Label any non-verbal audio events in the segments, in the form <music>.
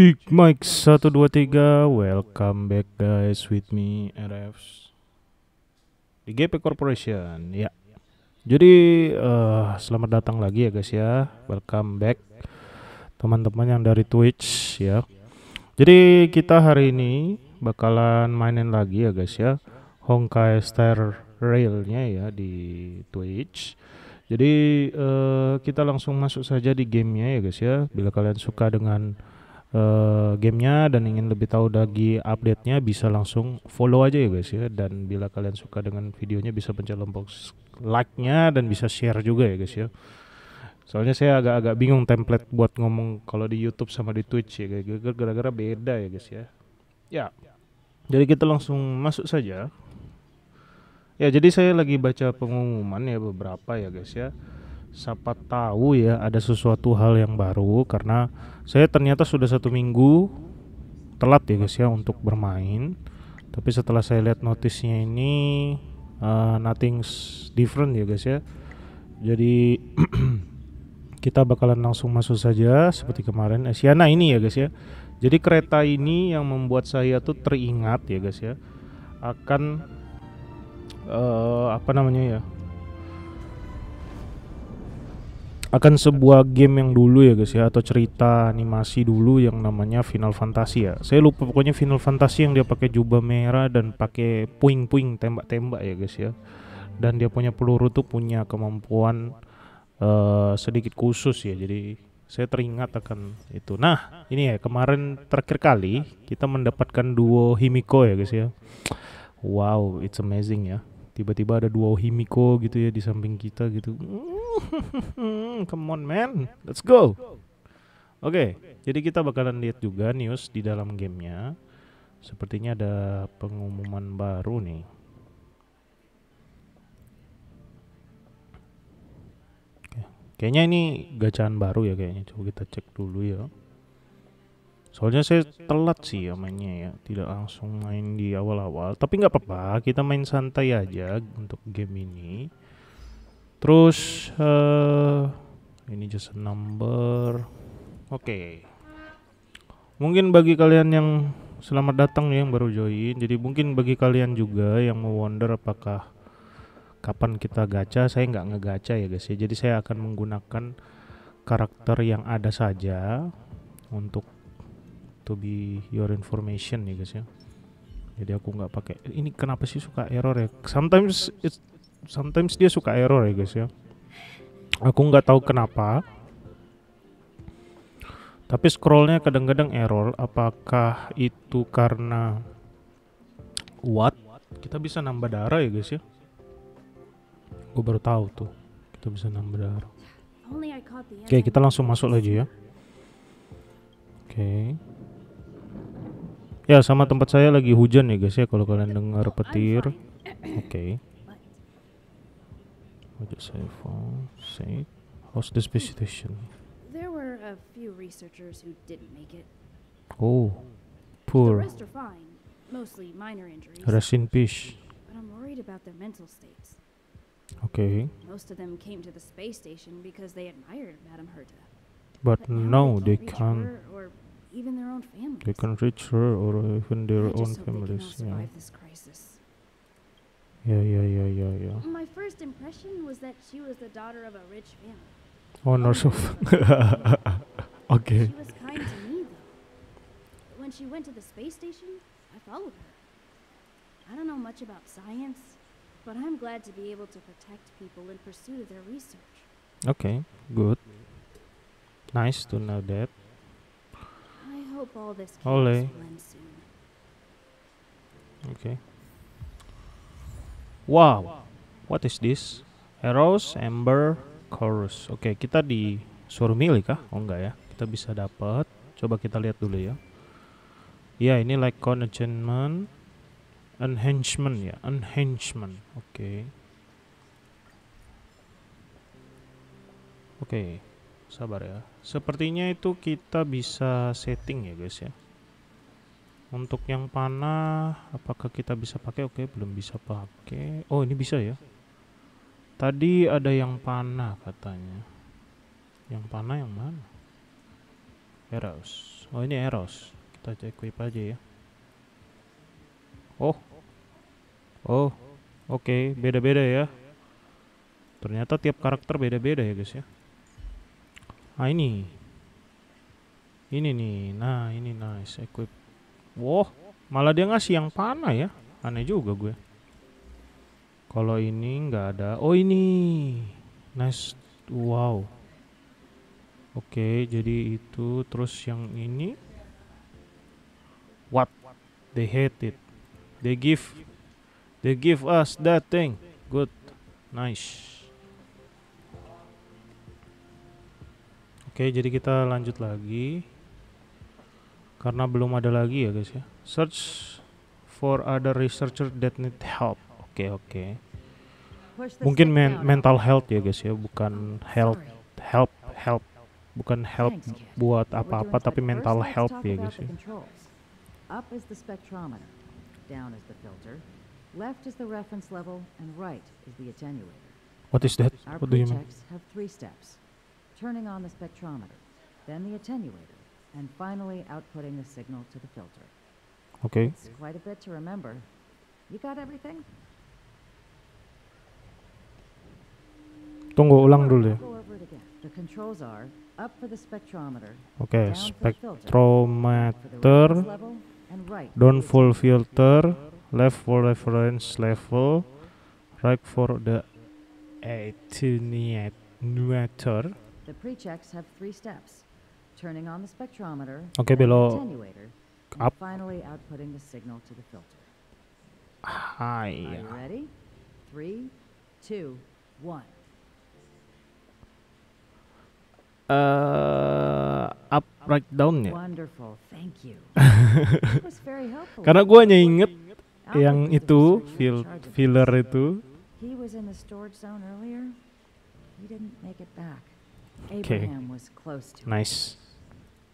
Cik Mike 123 Welcome back guys with me RFs Di GP Corporation ya Jadi uh, selamat datang lagi ya guys ya Welcome back Teman-teman yang dari Twitch ya Jadi kita hari ini bakalan mainin lagi ya guys ya Hongkai Star Railnya ya di Twitch jadi uh, kita langsung masuk saja di gamenya ya guys ya Bila kalian suka dengan uh, gamenya dan ingin lebih tahu lagi update-nya bisa langsung follow aja ya guys ya dan bila kalian suka dengan videonya bisa pencet tombol like-nya dan bisa share juga ya guys ya soalnya saya agak-agak bingung template buat ngomong kalau di YouTube sama di Twitch ya gara-gara beda ya guys ya ya jadi kita langsung masuk saja ya jadi saya lagi baca pengumuman ya beberapa ya guys ya siapa tahu ya ada sesuatu hal yang baru karena saya ternyata sudah satu minggu telat ya guys ya untuk bermain tapi setelah saya lihat notisnya ini uh, nothing's different ya guys ya jadi <clears throat> kita bakalan langsung masuk saja seperti kemarin Asiana eh, ini ya guys ya jadi kereta ini yang membuat saya tuh teringat ya guys ya akan uh, apa namanya ya akan sebuah game yang dulu ya guys ya atau cerita animasi dulu yang namanya Final Fantasy ya. Saya lupa pokoknya Final Fantasy yang dia pakai jubah merah dan pakai puing-puing tembak-tembak ya guys ya. Dan dia punya peluru tuh punya kemampuan uh, sedikit khusus ya. Jadi saya teringat akan itu. Nah, ini ya kemarin terakhir kali kita mendapatkan duo Himiko ya guys ya. Wow, it's amazing ya tiba-tiba ada duo Himiko gitu ya di samping kita gitu mm-hmm. <laughs> come on man let's go oke okay, jadi kita bakalan lihat juga news di dalam gamenya sepertinya ada pengumuman baru nih Kayaknya ini gacaan baru ya kayaknya. Coba kita cek dulu ya. Soalnya saya telat sih ya mainnya ya, tidak langsung main di awal-awal. Tapi nggak apa-apa, kita main santai aja untuk game ini. Terus uh, ini just a number. Oke. Okay. Mungkin bagi kalian yang selamat datang ya yang baru join. Jadi mungkin bagi kalian juga yang mau wonder apakah kapan kita gacha, saya nggak ngegacha ya guys ya. Jadi saya akan menggunakan karakter yang ada saja untuk to be your information ya guys ya jadi aku nggak pakai ini kenapa sih suka error ya sometimes it's, sometimes dia suka error ya guys ya aku nggak tahu kenapa tapi scrollnya kadang-kadang error apakah itu karena what kita bisa nambah darah ya guys ya gue baru tahu tuh kita bisa nambah darah oke okay, kita langsung masuk aja ya oke okay. Ya sama tempat saya lagi hujan ya guys ya kalau kalian dengar petir. Oke. Okay. Just the save. How's There were a few researchers who didn't make it. Oh, poor. The rest are fine, mostly minor injuries. Rest in peace. But I'm worried about their mental states. Okay. Most of them came to the space station because they admired Madame Herta. But, but now they can't. Or, or even their own families. They can reach her or even their I own families. yeah. Yeah, yeah, yeah, yeah, yeah. My first impression was that she was the daughter of a rich family. Oh, no, so. <laughs> okay. She was kind to me, though. When she went to the space station, I followed her. I don't know much about science, but I'm glad to be able to protect people in pursuit of their research. Okay, good. Nice to know that. Oleh. Okay. Wow. What is this? Heroes, Amber, Chorus. Oke, okay, kita di surmili milih kah? Oh enggak ya. Kita bisa dapat. Coba kita lihat dulu ya. Ya, ini like enchantment enhancement ya, enhancement. Oke. Okay. Oke. Okay. Sabar ya. Sepertinya itu kita bisa setting ya guys ya. Untuk yang panah, apakah kita bisa pakai? Oke, belum bisa pakai. Oh, ini bisa ya. Tadi ada yang panah katanya. Yang panah yang mana? Eros. Oh, ini Eros. Kita cek equip aja ya. Oh. Oh. Oke, okay. beda-beda ya. Ternyata tiap karakter beda-beda ya, guys ya. Nah ini. Ini nih. Nah ini nice. Equip. Wow. Malah dia ngasih yang panah ya. Aneh juga gue. Kalau ini nggak ada. Oh ini. Nice. Wow. Oke jadi itu. Terus yang ini. What? They hate it. They give. They give us that thing. Good. Nice. Oke, jadi kita lanjut lagi. Karena belum ada lagi ya guys ya. Search for other researcher that need help. Oke, oke. Mungkin men mental health ya guys ya, bukan health help help bukan help buat apa-apa tapi mental health ya guys ya. Up is the spectrometer, down is the filter, left is the reference level and right is the attenuator. What is that? What do you mean? have three steps turning on the spectrometer, then the attenuator, and finally outputting the signal to the filter. Okay. It's quite a bit to remember. You got everything? Tunggu ulang dulu ya. The controls are up for the spectrometer. okay, spectrometer. down full filter, left for reference level, right for the attenuator. The pre-checks have three steps. Turning on the spectrometer, okay, belok up. finally outputting the signal to the filter. Are you ready? Three, two, one. Uh, up right down ya. Wonderful, thank you. <laughs> Karena gue hanya inget yang itu fil filler itu. He was in the storage zone earlier. He didn't make it back. Okay. Nice.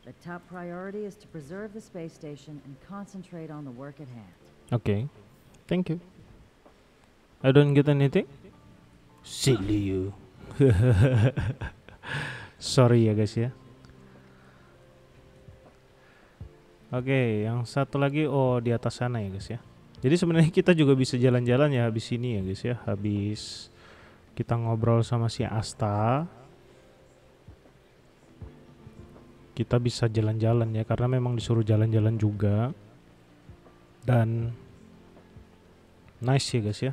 The top priority is to preserve the space station and concentrate on the work at hand. Okay. Thank you. I don't get anything. Silly you. <laughs> Sorry ya guys ya. Oke, okay, yang satu lagi oh di atas sana ya guys ya. Jadi sebenarnya kita juga bisa jalan-jalan ya habis ini ya guys ya. Habis kita ngobrol sama si Asta, kita bisa jalan-jalan ya karena memang disuruh jalan-jalan juga dan nice ya guys ya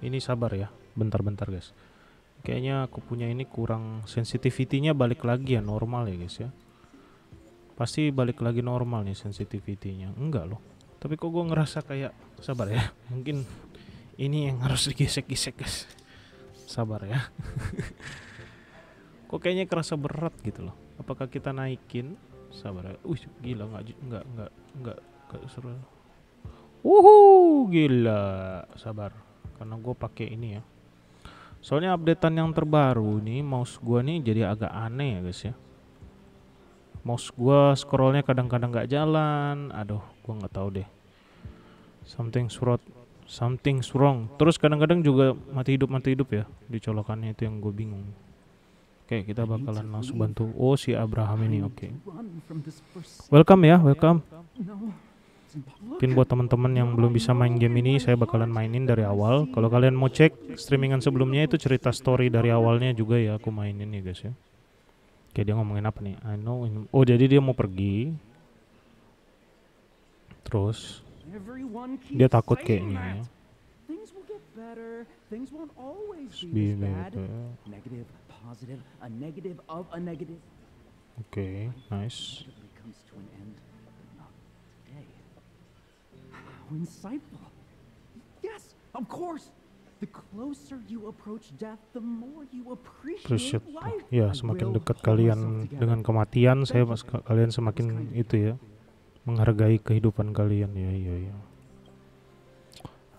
ini sabar ya bentar-bentar guys kayaknya aku punya ini kurang sensitivitinya balik lagi ya normal ya guys ya pasti balik lagi normal nih sensitivitinya enggak loh tapi kok gue ngerasa kayak sabar ya <laughs> mungkin ini yang harus digesek-gesek guys sabar ya <laughs> kok kayaknya kerasa berat gitu loh apakah kita naikin sabar uh gila nggak nggak nggak nggak nggak seru Wuhu, gila. Sabar. Karena gue pakai ini ya. Soalnya updatean yang terbaru nih, mouse gue nih jadi agak aneh ya guys ya. Mouse gue scrollnya kadang-kadang nggak jalan. Aduh, gue nggak tahu deh. Something wrong, something wrong. Terus kadang-kadang juga mati hidup mati hidup ya di itu yang gue bingung. Oke, okay, kita bakalan langsung bantu. Oh, si Abraham ini. Oke. Okay. Welcome ya, welcome. Mungkin buat teman-teman yang belum bisa main game ini, saya bakalan mainin dari awal. Kalau kalian mau cek streamingan sebelumnya itu cerita story dari awalnya juga ya aku mainin ya guys ya. Oke, dia ngomongin apa nih? I know. Him. Oh, jadi dia mau pergi. Terus dia takut kayaknya. Ya. Things be Negative positive, a negative of a negative. Okay, nice. comes to an end, but not today. How insightful. Yes, of course. The closer you approach death, the more you appreciate life. Ya, semakin dekat kalian dengan kematian, saya mas kalian semakin itu ya, menghargai kehidupan kalian. Ya, ya, ya.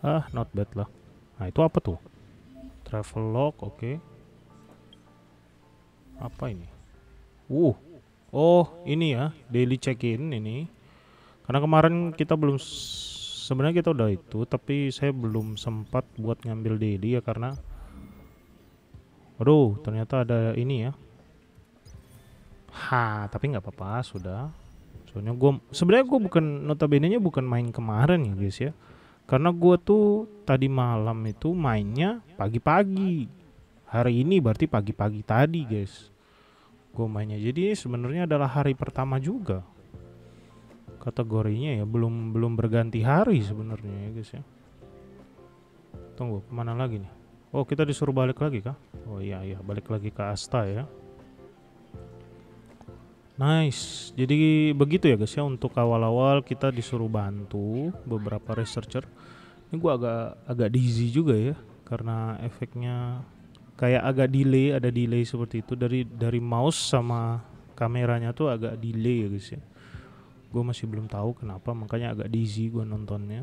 Ah, not bad lah. Nah, itu apa tuh? Travel log, oke. Okay. Apa ini? Uh. Oh, ini ya, daily check-in ini. Karena kemarin kita belum sebenarnya kita udah itu, tapi saya belum sempat buat ngambil daily ya karena Aduh, ternyata ada ini ya. Ha, tapi nggak apa-apa, sudah. Soalnya gue sebenarnya gue bukan notabene-nya bukan main kemarin ya guys ya. Karena gue tuh tadi malam itu mainnya pagi-pagi. Hari ini berarti pagi-pagi tadi guys mainnya jadi sebenarnya adalah hari pertama juga kategorinya ya belum belum berganti hari sebenarnya ya guys ya tunggu kemana lagi nih oh kita disuruh balik lagi kah oh iya iya balik lagi ke Asta ya nice jadi begitu ya guys ya untuk awal-awal kita disuruh bantu beberapa researcher ini gue agak agak dizzy juga ya karena efeknya kayak agak delay ada delay seperti itu dari dari mouse sama kameranya tuh agak delay ya guys ya gue masih belum tahu kenapa makanya agak dizzy gue nontonnya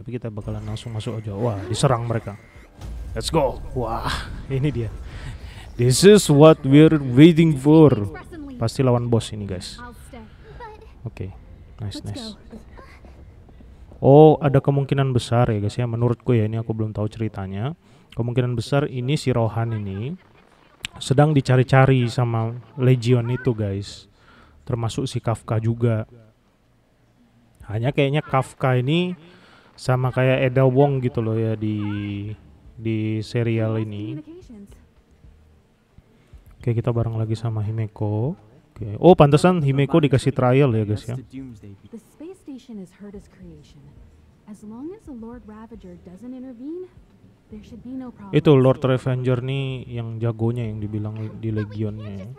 tapi kita bakalan langsung masuk aja wah diserang mereka let's go wah ini dia this is what we're waiting for pasti lawan bos ini guys oke okay. nice nice oh ada kemungkinan besar ya guys ya menurutku ya ini aku belum tahu ceritanya kemungkinan besar ini si Rohan ini sedang dicari-cari sama Legion itu guys termasuk si Kafka juga hanya kayaknya Kafka ini sama kayak Eda Wong gitu loh ya di di serial ini oke kita bareng lagi sama Himeko oke oh pantesan Himeko dikasih trial ya guys ya As long as the Lord Ravager doesn't intervene, itu Lord Revenger nih yang jagonya yang dibilang di Legionnya.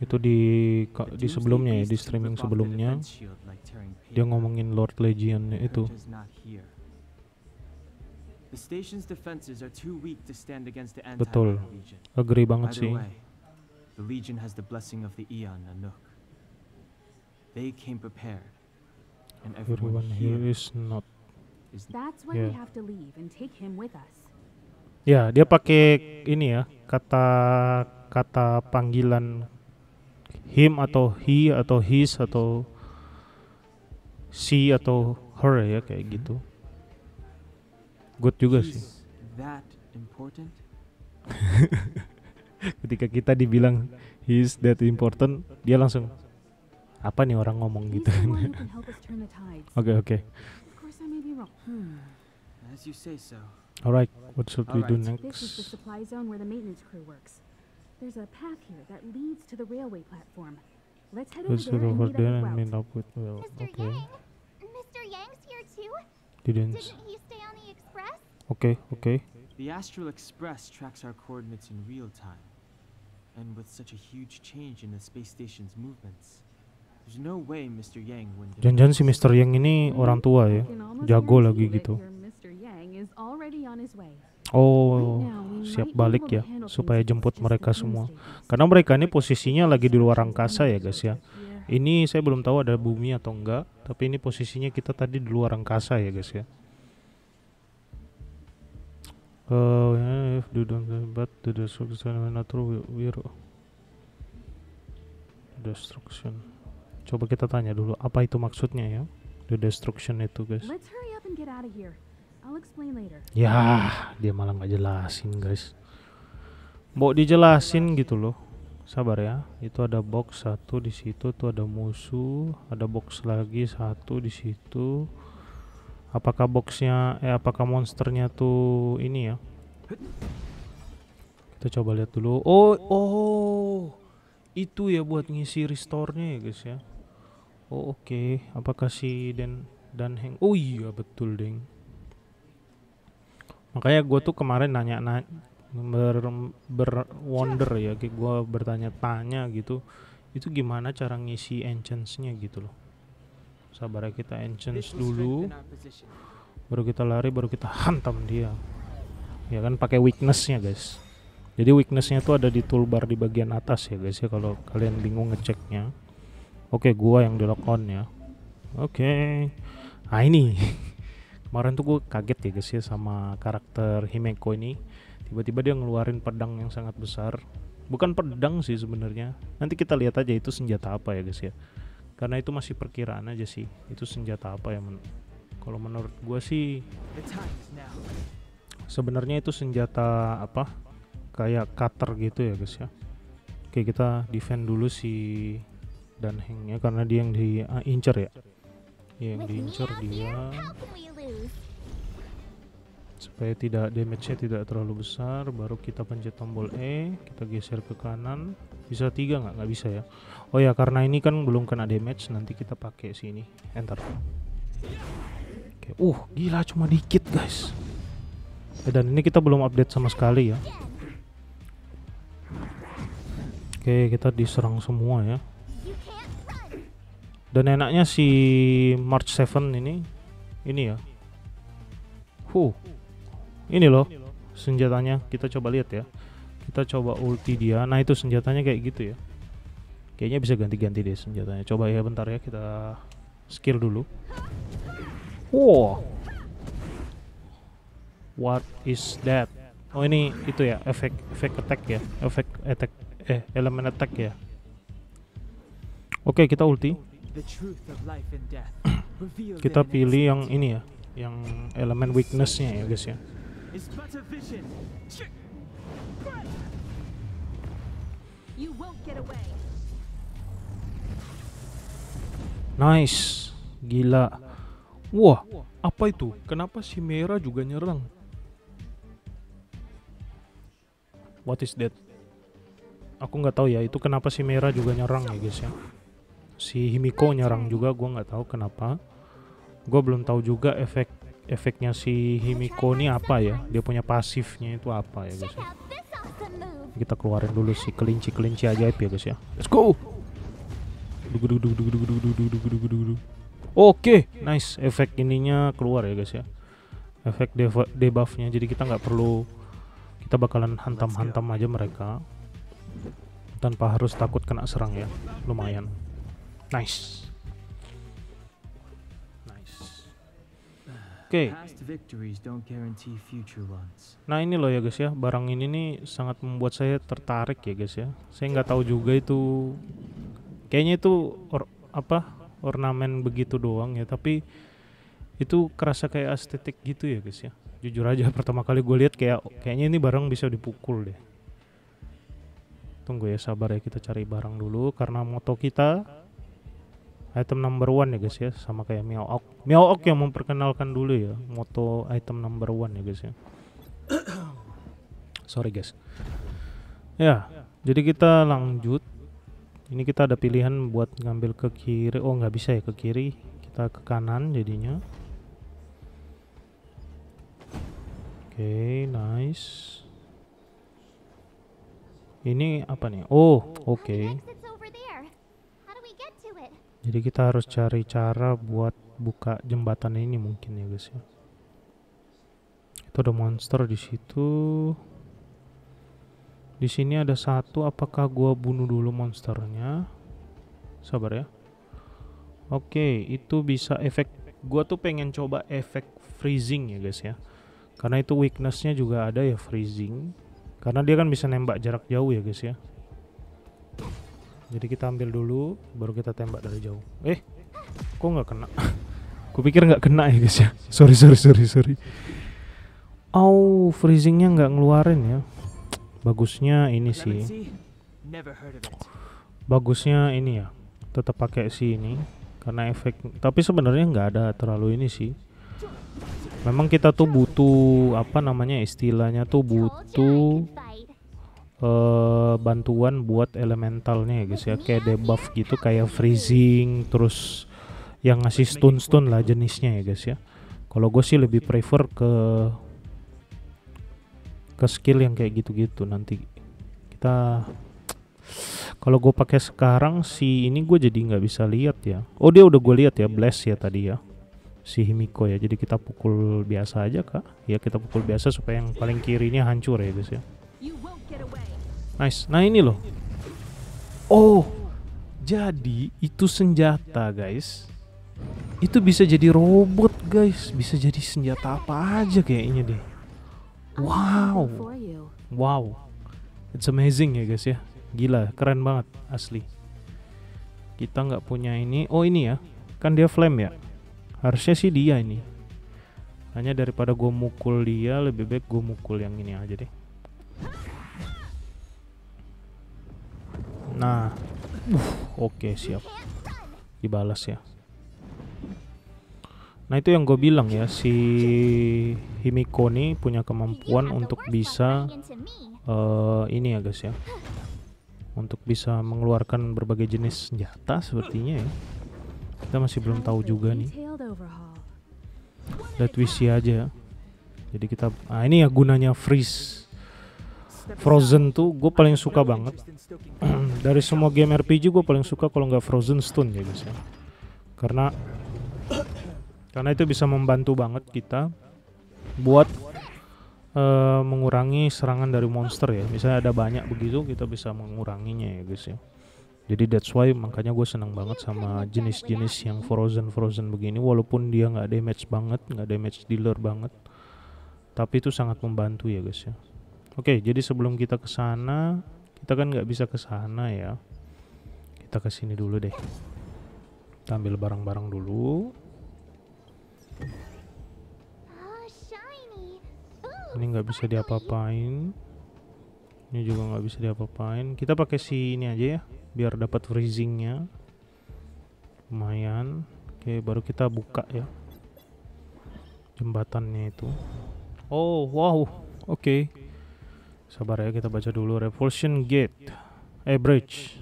Itu di di sebelumnya ya, di streaming sebelumnya. Dia ngomongin Lord Legion itu. Betul. Agree banget sih. The Legion has the blessing of the Eon Anuk. They came prepared, and everyone, everyone here is not Ya, dia pakai ini ya, kata kata panggilan him atau he atau his atau she atau her ya kayak hmm. gitu. Good juga sih. <laughs> Ketika kita dibilang he's that important, dia langsung apa nih orang ngomong gitu. <laughs> Oke oke. Okay, okay. general. Hmm. As you say so. All right. What should All we right. do next? This is the supply zone where the maintenance crew works. There's a path here that leads to the railway platform. Let's head Let's over there, over and, meet and meet up with Will. Mr. Okay. Yang? Mr. Yang's here too? Didn't. Didn't he stay on the express? Okay, okay. The Astral Express tracks our coordinates in real time. And with such a huge change in the space station's movements, Jangan-jangan si Mr. Yang ini orang tua ya, jago lagi gitu. Oh, siap balik ya, supaya jemput mereka semua. Karena mereka ini posisinya lagi di luar angkasa ya guys ya. Ini saya belum tahu ada bumi atau enggak, tapi ini posisinya kita tadi di luar angkasa ya guys ya. Oh, uh, destruction. Coba kita tanya dulu apa itu maksudnya ya. The destruction itu, guys. Let's hurry up and get out of here. I'll explain later. Ya, dia malah nggak jelasin, guys. Mau dijelasin gitu loh. Sabar ya. Itu ada box satu di situ, tuh ada musuh, ada box lagi satu di situ. Apakah boxnya eh apakah monsternya tuh ini ya? Kita coba lihat dulu. Oh, oh. Itu ya buat ngisi restore-nya ya, guys ya. Oh oke, okay. apakah si Den dan Heng? Oh iya betul Deng. Makanya gue tuh kemarin nanya nanya ber, ber wonder ya, kayak gue bertanya-tanya gitu. Itu gimana cara ngisi enchants-nya gitu loh. Sabar ya kita enchants dulu. Baru kita lari, baru kita hantam dia. Ya kan pakai weakness-nya guys. Jadi weakness-nya tuh ada di toolbar di bagian atas ya guys ya kalau kalian bingung ngeceknya. Oke, okay, gua yang di lock on ya. Oke. Okay. Nah, ini. <laughs> Kemarin tuh gua kaget ya guys ya sama karakter Himeko ini. Tiba-tiba dia ngeluarin pedang yang sangat besar. Bukan pedang sih sebenarnya. Nanti kita lihat aja itu senjata apa ya guys ya. Karena itu masih perkiraan aja sih. Itu senjata apa ya men kalau menurut gua sih sebenarnya itu senjata apa kayak cutter gitu ya guys ya oke kita defend dulu si dan hangnya karena dia yang di uh, ya iya, yang diincer dia supaya tidak damage-nya tidak terlalu besar baru kita pencet tombol E kita geser ke kanan bisa tiga nggak nggak bisa ya Oh ya karena ini kan belum kena damage nanti kita pakai sini enter Oke uh gila cuma dikit guys eh, dan ini kita belum update sama sekali ya Oke kita diserang semua ya dan enaknya si March 7 ini ini ya huh ini loh senjatanya kita coba lihat ya kita coba ulti dia nah itu senjatanya kayak gitu ya kayaknya bisa ganti-ganti deh senjatanya coba ya bentar ya kita skill dulu wow what is that oh ini itu ya efek efek attack ya efek attack eh elemen attack ya oke okay, kita ulti kita pilih yang ini ya yang elemen weaknessnya ya guys ya nice gila wah apa itu kenapa si merah juga nyerang what is that aku nggak tahu ya itu kenapa si merah juga nyerang ya guys ya si Himiko nyerang juga gue nggak tahu kenapa gue belum tahu juga efek efeknya si Himiko ini apa ya dia punya pasifnya itu apa ya guys ya. kita keluarin dulu si kelinci kelinci aja, ya guys ya let's go Oke, nice. Efek ininya keluar ya guys ya. Efek debuffnya. Jadi kita nggak perlu, kita bakalan hantam-hantam aja mereka tanpa harus takut kena serang ya. Lumayan. Nice. Nice. Oke. Okay. Nah ini loh ya guys ya, barang ini nih sangat membuat saya tertarik ya guys ya. Saya nggak tahu juga itu, kayaknya itu or, apa ornamen begitu doang ya, tapi itu kerasa kayak estetik gitu ya guys ya. Jujur aja pertama kali gue lihat kayak kayaknya ini barang bisa dipukul deh. Tunggu ya sabar ya kita cari barang dulu karena moto kita item number one ya guys ya sama kayak Miao Ok yang memperkenalkan dulu ya moto item number one ya guys ya <coughs> sorry guys ya jadi kita lanjut ini kita ada pilihan buat ngambil ke kiri oh nggak bisa ya ke kiri kita ke kanan jadinya oke okay, nice ini apa nih oh oke okay. Jadi kita harus cari cara buat buka jembatan ini mungkin ya guys ya. Itu ada monster di situ. Di sini ada satu. Apakah gua bunuh dulu monsternya? Sabar ya. Oke, itu bisa efek. Gua tuh pengen coba efek freezing ya guys ya. Karena itu weaknessnya juga ada ya freezing. Karena dia kan bisa nembak jarak jauh ya guys ya jadi kita ambil dulu baru kita tembak dari jauh eh kok nggak kena <laughs> kupikir nggak kena ya guys ya sorry sorry sorry sorry oh freezingnya nggak ngeluarin ya bagusnya ini sih bagusnya ini ya tetap pakai si ini karena efek tapi sebenarnya nggak ada terlalu ini sih memang kita tuh butuh apa namanya istilahnya tuh butuh uh, bantuan buat elementalnya ya guys ya kayak debuff gitu kayak freezing terus yang ngasih stun stun lah jenisnya ya guys ya kalau gue sih lebih prefer ke ke skill yang kayak gitu-gitu nanti kita kalau gue pakai sekarang si ini gue jadi nggak bisa lihat ya oh dia udah gue lihat ya bless ya tadi ya si Himiko ya jadi kita pukul biasa aja kak ya kita pukul biasa supaya yang paling kirinya hancur ya guys ya Nice. Nah, ini loh. Oh. Jadi itu senjata, guys. Itu bisa jadi robot, guys. Bisa jadi senjata apa aja kayaknya deh. Wow. Wow. It's amazing ya, guys ya. Gila, keren banget asli. Kita nggak punya ini. Oh, ini ya. Kan dia flame ya. Harusnya sih dia ini. Hanya daripada gue mukul dia, lebih baik gue mukul yang ini aja deh. Nah, uh, oke okay, siap. Dibalas ya. Nah itu yang gue bilang ya si Himiko nih punya kemampuan untuk bisa uh, ini ya guys ya, untuk bisa mengeluarkan berbagai jenis senjata sepertinya ya. Kita masih belum tahu juga nih. Lihat see aja ya. Jadi kita, ah ini ya gunanya freeze. Frozen tuh gue paling suka banget <clears throat> dari semua game RPG gue paling suka kalau nggak Frozen Stone ya guys ya karena karena itu bisa membantu banget kita buat uh, mengurangi serangan dari monster ya misalnya ada banyak begitu kita bisa menguranginya ya guys ya jadi that's why makanya gue senang banget sama jenis-jenis yang frozen frozen begini walaupun dia nggak damage banget nggak damage dealer banget tapi itu sangat membantu ya guys ya oke jadi sebelum kita ke sana kita kan nggak bisa ke sana ya. Kita ke sini dulu deh. Kita ambil barang-barang dulu. Ini nggak bisa diapa-apain. Ini juga nggak bisa diapa-apain. Kita pakai si ini aja ya, biar dapat freezingnya. Lumayan. Oke, baru kita buka ya jembatannya itu. Oh, wow. Oke. Okay. Sabar ya kita baca dulu Revolution Gate Eh Bridge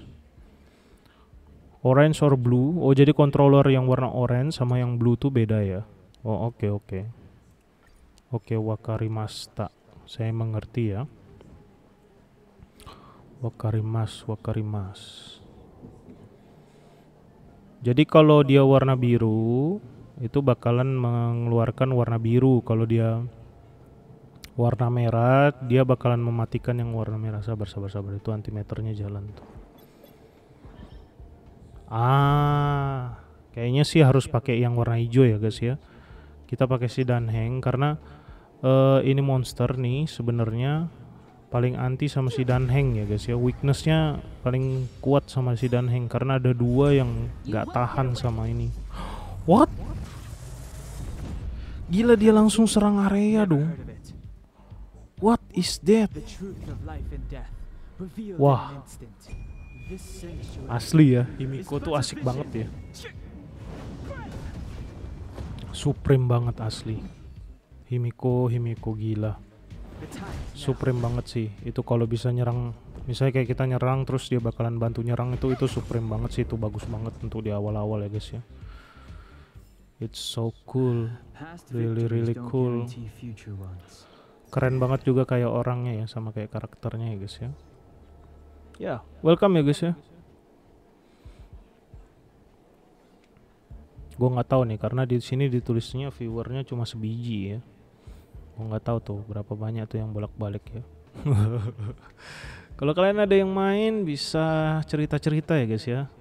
Orange or blue Oh jadi controller yang warna orange sama yang blue tuh beda ya Oh oke okay, oke okay. Oke okay, Wakarimasta Saya mengerti ya Wakari Mas, Wakari Mas. Jadi kalau dia warna biru Itu bakalan mengeluarkan warna biru Kalau dia warna merah dia bakalan mematikan yang warna merah sabar sabar sabar itu antimeternya jalan tuh ah kayaknya sih harus pakai yang warna hijau ya guys ya kita pakai si Danheng karena uh, ini monster nih sebenarnya paling anti sama si Danheng ya guys ya weaknessnya paling kuat sama si Danheng karena ada dua yang gak tahan sama ini what gila dia langsung serang area dong What is that? Wah. Asli ya, Himiko tuh asik banget ya. Supreme banget asli. Himiko, Himiko gila. Supreme banget sih. Itu kalau bisa nyerang, misalnya kayak kita nyerang terus dia bakalan bantu nyerang itu itu supreme banget sih. Itu bagus banget untuk di awal-awal ya guys ya. It's so cool. Really really cool keren banget juga kayak orangnya ya sama kayak karakternya ya guys ya ya welcome ya guys ya gue nggak tahu nih karena di sini ditulisnya viewernya cuma sebiji ya gue nggak tahu tuh berapa banyak tuh yang bolak balik ya <laughs> kalau kalian ada yang main bisa cerita cerita ya guys ya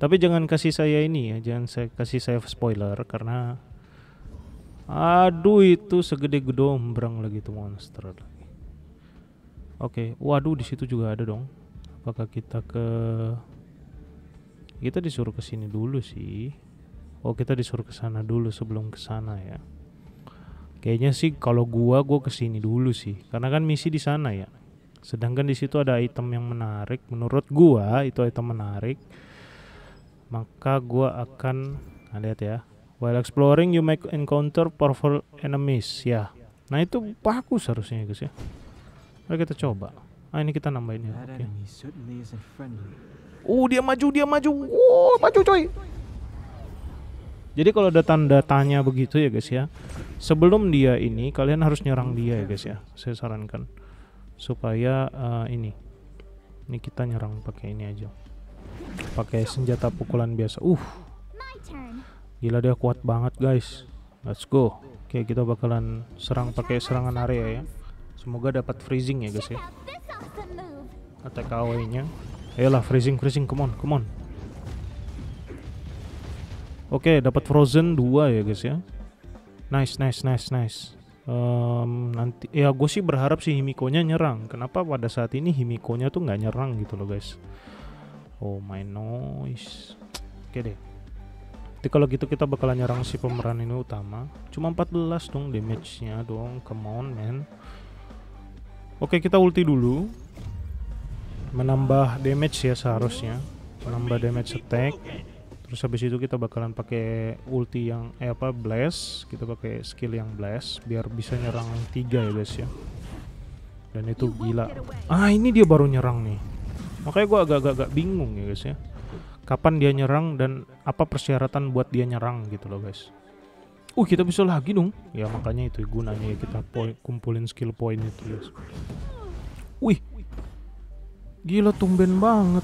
tapi jangan kasih saya ini ya jangan saya kasih saya spoiler karena Aduh itu segede gedombrang lagi itu monster lagi. Oke, waduh di situ juga ada dong. Apakah kita ke kita disuruh ke sini dulu sih. Oh, kita disuruh ke sana dulu sebelum ke sana ya. Kayaknya sih kalau gua gua ke sini dulu sih. Karena kan misi di sana ya. Sedangkan di situ ada item yang menarik menurut gua itu item menarik. Maka gua akan nah, lihat ya While exploring, you may encounter powerful enemies. Ya. Nah itu bagus harusnya guys ya. Mari kita coba. Ah ini kita nambahin ya. Okay. Oh uh, dia maju, dia maju. Wow uh, maju coy. Jadi kalau ada tanda tanya begitu ya guys ya. Sebelum dia ini kalian harus nyerang dia ya guys ya. Saya sarankan supaya uh, ini. Ini kita nyerang pakai ini aja. Pakai senjata pukulan biasa. Uh, Gila dia kuat banget guys. Let's go. Oke, kita bakalan serang pakai serangan area ya. Semoga dapat freezing ya guys ya. Attack AoE-nya. Ayolah freezing freezing come on, come on. Oke, dapat frozen 2 ya guys ya. Nice, nice, nice, nice. Um, nanti ya gue sih berharap sih Himikonya nyerang. Kenapa pada saat ini Himikonya tuh nggak nyerang gitu loh guys? Oh my noise. Oke deh. Jadi kalau gitu kita bakalan nyerang si pemeran ini utama. Cuma 14 dong damage-nya dong. Come on, man. Oke, kita ulti dulu. Menambah damage ya seharusnya. Menambah damage attack. Terus habis itu kita bakalan pakai ulti yang eh apa blast. Kita pakai skill yang blast biar bisa nyerang 3 ya, guys ya. Dan itu gila. Ah, ini dia baru nyerang nih. Makanya gua agak-agak bingung ya, guys ya kapan dia nyerang dan apa persyaratan buat dia nyerang gitu loh guys uh kita bisa lagi dong ya makanya itu gunanya kita kumpulin skill point itu guys wih gila tumben banget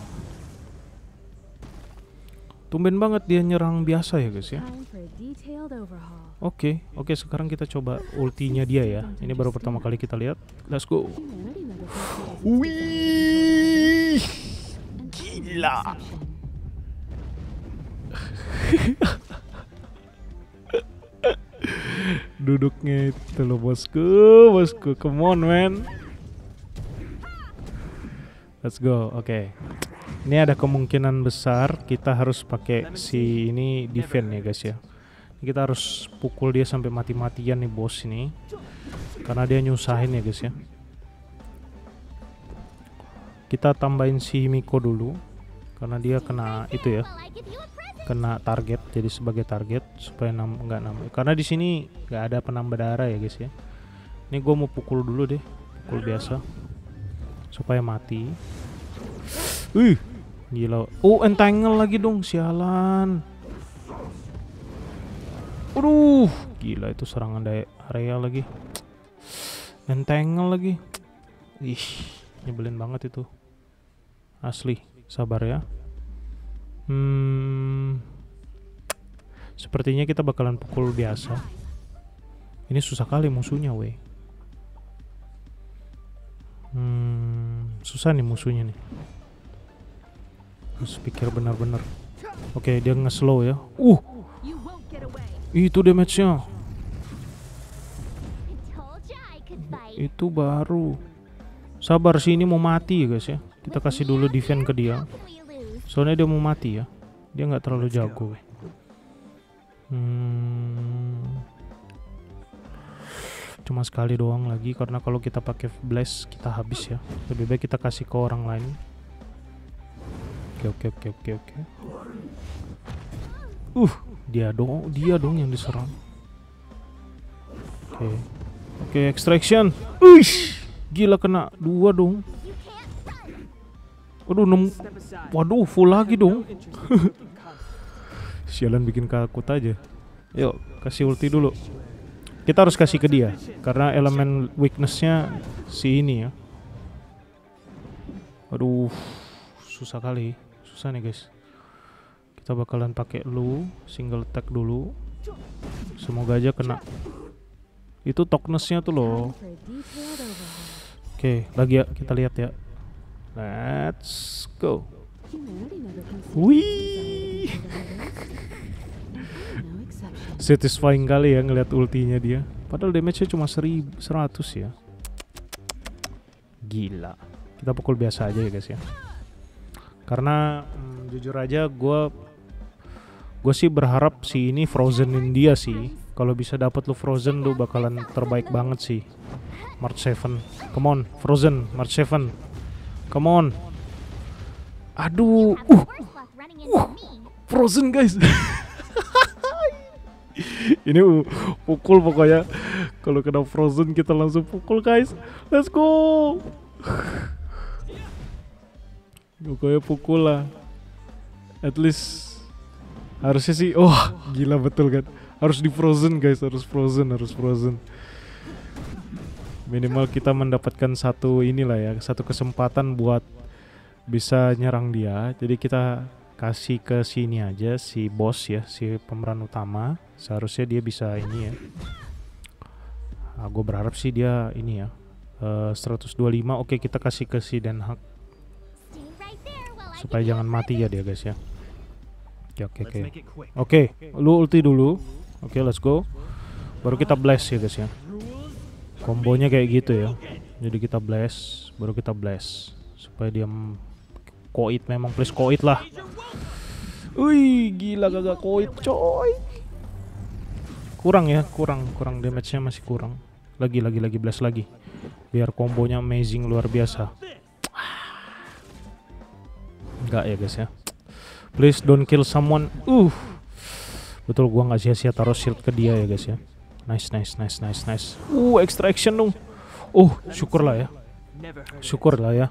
tumben banget dia nyerang biasa ya guys ya oke okay, oke okay, sekarang kita coba ultinya dia ya ini baru pertama kali kita lihat let's go wih gila Duduknya itu lo bosku, bosku. Come on, man. Let's go. Oke. Okay. Ini ada kemungkinan besar kita harus pakai si ini defend ya, guys ya. Kita harus pukul dia sampai mati-matian nih bos ini. Karena dia nyusahin ya, guys ya. Kita tambahin si Miko dulu karena dia kena itu ya kena target jadi sebagai target supaya nam nggak nambah karena di sini nggak ada penambah darah ya guys ya ini gue mau pukul dulu deh pukul biasa supaya mati Wih, gila oh entangle lagi dong sialan uh gila itu serangan dari area lagi entangle lagi ih nyebelin banget itu asli sabar ya Hmm, sepertinya kita bakalan pukul biasa. Ini susah kali musuhnya, weh. Hmm, susah nih musuhnya nih. Harus pikir benar-benar. Oke, okay, dia nge-slow ya. Uh. Itu damage-nya. Itu baru. Sabar sih ini mau mati ya guys ya. Kita kasih dulu defense ke dia. Soalnya dia mau mati ya. Dia nggak terlalu jago. Hmm. Cuma sekali doang lagi karena kalau kita pakai bless kita habis ya. Lebih baik kita kasih ke orang lain. Oke oke oke oke oke. Uh, dia dong dia dong yang diserang. Oke. Okay. Oke, okay, extraction. Uish, gila kena dua dong. Waduh, 6 Waduh, full lagi dong. Sialan <laughs> bikin kakut aja. Yuk, kasih ulti dulu. Kita harus kasih ke dia karena elemen weaknessnya si ini ya. Aduh, susah kali. Susah nih, guys. Kita bakalan pakai lu single attack dulu. Semoga aja kena. Itu toknesnya tuh loh. Oke, okay, lagi ya kita lihat ya. Let's go. Wih. <laughs> Satisfying kali ya ngelihat ultinya dia. Padahal damage-nya cuma 100 ya. Gila. Kita pukul biasa aja ya guys ya. Karena hmm, jujur aja gue gue sih berharap si ini frozenin dia sih. Kalau bisa dapat lu frozen lu bakalan terbaik banget sih. March 7. Come on, frozen March 7. Come on. Aduh. Uh. Uh. Frozen guys. <laughs> Ini pukul pokoknya. Kalau kena frozen kita langsung pukul guys. Let's go. <sighs> Pokoknya pukul lah. At least harusnya sih. Oh, gila betul kan. Harus di frozen guys, harus frozen, harus frozen minimal kita mendapatkan satu inilah ya satu kesempatan buat bisa nyerang dia jadi kita kasih ke sini aja si bos ya si pemeran utama seharusnya dia bisa ini ya nah, gue berharap sih dia ini ya eh, uh, 125 oke kita kasih ke si Den Haag supaya jangan mati ya dia guys ya oke oke oke oke lu ulti dulu oke okay, let's go baru kita blast ya guys ya Kombonya kayak gitu ya. Jadi kita bless, baru kita bless, supaya dia koit memang please koit lah. Wih, gila gagak koit coy. Kurang ya, kurang, kurang damage-nya masih kurang. Lagi lagi lagi bless lagi. Biar kombonya amazing luar biasa. Enggak ya guys ya. Please don't kill someone. Uh. Betul gua nggak sia-sia taruh shield ke dia ya guys ya. Nice, nice, nice, nice, nice. Uh, extra action dong. Oh, syukurlah ya. Syukurlah ya.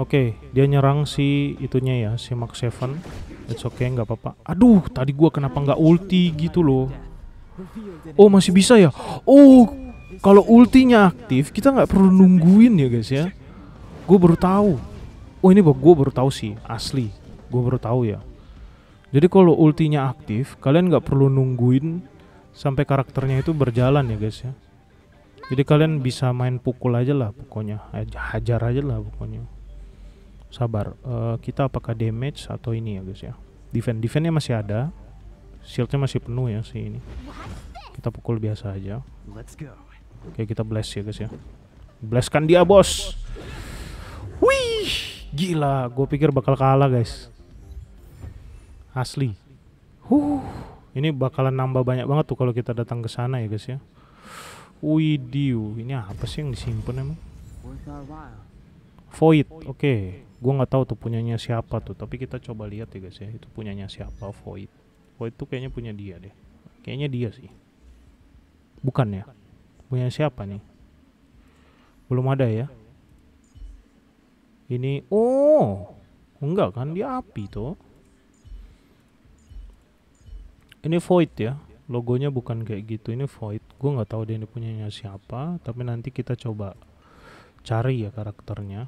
Oke, okay, dia nyerang si itunya ya, si Max 7. It's okay, nggak apa-apa. Aduh, tadi gua kenapa nggak ulti gitu loh. Oh, masih bisa ya? Oh, kalau ultinya aktif, kita nggak perlu nungguin ya guys ya. Gue baru tahu. Oh, ini gue baru tahu sih, asli. Gue baru tahu ya. Jadi kalau ultinya aktif, kalian nggak perlu nungguin sampai karakternya itu berjalan ya guys ya jadi kalian bisa main pukul aja lah pokoknya hajar aja lah pokoknya sabar uh, kita apakah damage atau ini ya guys ya defense defense masih ada shieldnya masih penuh ya si ini kita pukul biasa aja oke kita bless ya guys ya blesskan dia bos wih gila gue pikir bakal kalah guys asli huh ini bakalan nambah banyak banget tuh kalau kita datang ke sana ya guys ya. Widiu, ini apa sih yang disimpan emang? Void, oke. Okay. gua nggak tahu tuh punyanya siapa tuh, tapi kita coba lihat ya guys ya, itu punyanya siapa Void. Void tuh kayaknya punya dia deh. Kayaknya dia sih. Bukan ya? Punya siapa nih? Belum ada ya? Ini, oh, enggak kan dia api tuh ini void ya logonya bukan kayak gitu ini void gue nggak tahu dia ini punyanya siapa tapi nanti kita coba cari ya karakternya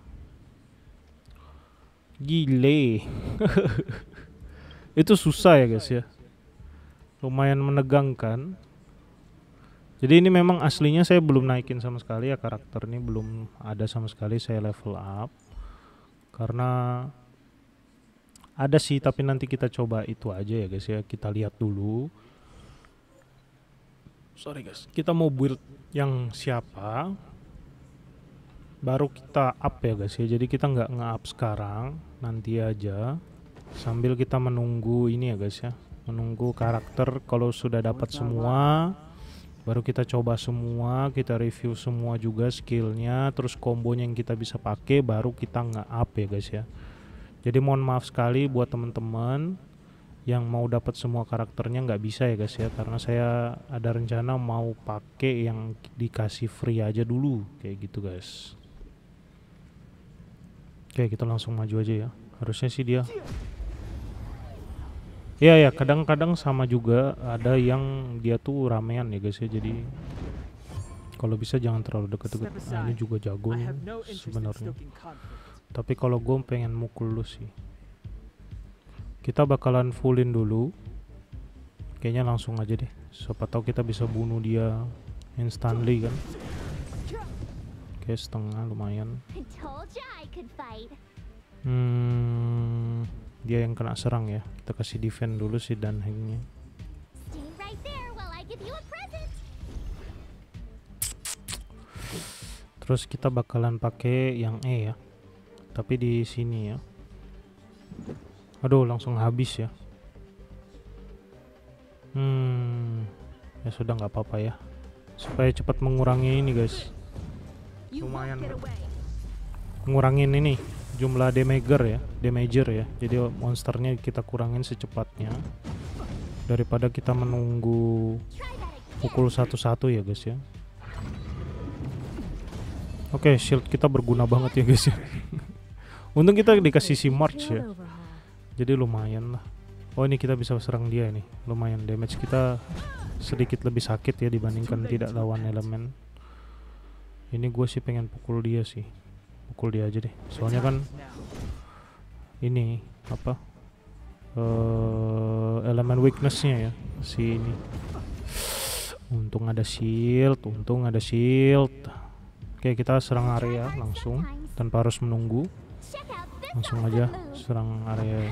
gile <laughs> itu susah ya guys ya lumayan menegangkan jadi ini memang aslinya saya belum naikin sama sekali ya karakter ini belum ada sama sekali saya level up karena ada sih tapi nanti kita coba itu aja ya guys ya. Kita lihat dulu. Sorry guys, kita mau build yang siapa baru kita up ya guys ya. Jadi kita nggak nge-up sekarang, nanti aja sambil kita menunggu ini ya guys ya. Menunggu karakter kalau sudah dapat semua baru kita coba semua kita review semua juga skillnya terus kombonya yang kita bisa pakai baru kita nggak up ya guys ya jadi mohon maaf sekali buat teman-teman yang mau dapat semua karakternya nggak bisa ya guys ya karena saya ada rencana mau pakai yang dikasih free aja dulu kayak gitu guys. Oke kita langsung maju aja ya harusnya sih dia. Ya ya kadang-kadang sama juga ada yang dia tuh ramean ya guys ya jadi kalau bisa jangan terlalu dekat-dekat. Nah, ini juga jago sebenarnya tapi kalau gue pengen mukul lu sih kita bakalan fullin dulu kayaknya langsung aja deh siapa tahu kita bisa bunuh dia instantly kan oke setengah lumayan ya hmm dia yang kena serang ya kita kasih defend dulu sih dan hangnya terus kita bakalan pakai yang E ya tapi di sini ya aduh langsung habis ya hmm ya sudah nggak apa-apa ya supaya cepat mengurangi ini guys lumayan ngurangin ini jumlah damager ya damager ya jadi monsternya kita kurangin secepatnya daripada kita menunggu pukul satu-satu ya guys ya oke okay, shield kita berguna banget ya guys ya <laughs> Untung kita dikasih si March ya. Jadi lumayan lah. Oh ini kita bisa serang dia ini. Lumayan damage kita sedikit lebih sakit ya dibandingkan tidak lawan elemen. Ini gue sih pengen pukul dia sih. Pukul dia aja deh. Soalnya kan ini apa? Uh, elemen weaknessnya ya si ini. Untung ada shield, untung ada shield. Oke, kita serang area langsung tanpa harus menunggu langsung aja serang area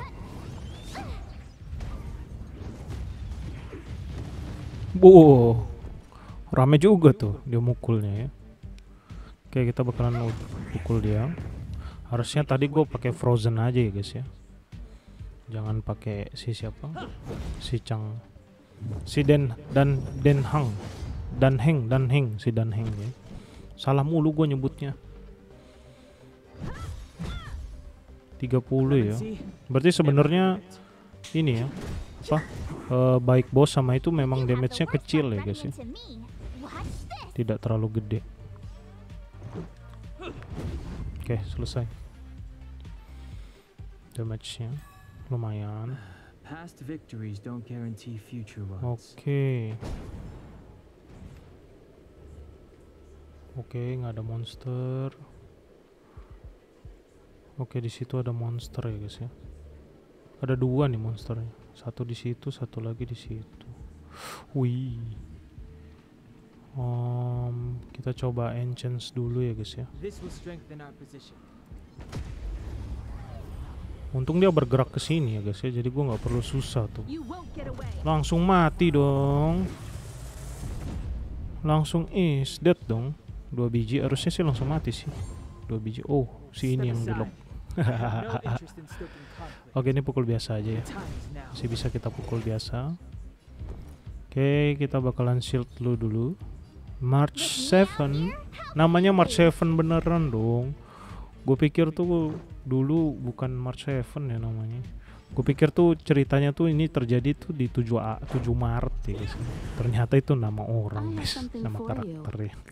wow rame juga tuh dia mukulnya ya oke kita bakalan pukul dia harusnya tadi gue pakai frozen aja ya guys ya jangan pakai si siapa si Chang si Den dan Den Hang dan Heng dan Heng si Dan Heng ya salah mulu gue nyebutnya 30 ya. Berarti sebenarnya ini ya. Apa? Uh, baik bos sama itu memang damage-nya kecil ya guys ya. Tidak terlalu gede. Oke, okay, selesai. Damage-nya lumayan. Oke. Okay. Oke, okay, nggak ada monster. Oke, di situ ada monster ya, guys ya. Ada dua nih monsternya. Satu di situ, satu lagi di situ. Wih. Um, kita coba enchants dulu ya, guys ya. Untung dia bergerak ke sini ya, guys ya. Jadi gue nggak perlu susah tuh. Langsung mati dong. Langsung is dead dong. Dua biji harusnya sih langsung mati sih. Dua biji. Oh, si ini yang di lock. <laughs> Oke ini pukul biasa aja ya Masih bisa kita pukul biasa Oke kita bakalan shield lu dulu March 7 Namanya March 7 beneran dong Gue pikir tuh dulu bukan March 7 ya namanya Gue pikir tuh ceritanya tuh ini terjadi tuh di 7, A, 7 Maret ya guys Ternyata itu nama orang guys Nama karakter ya <coughs>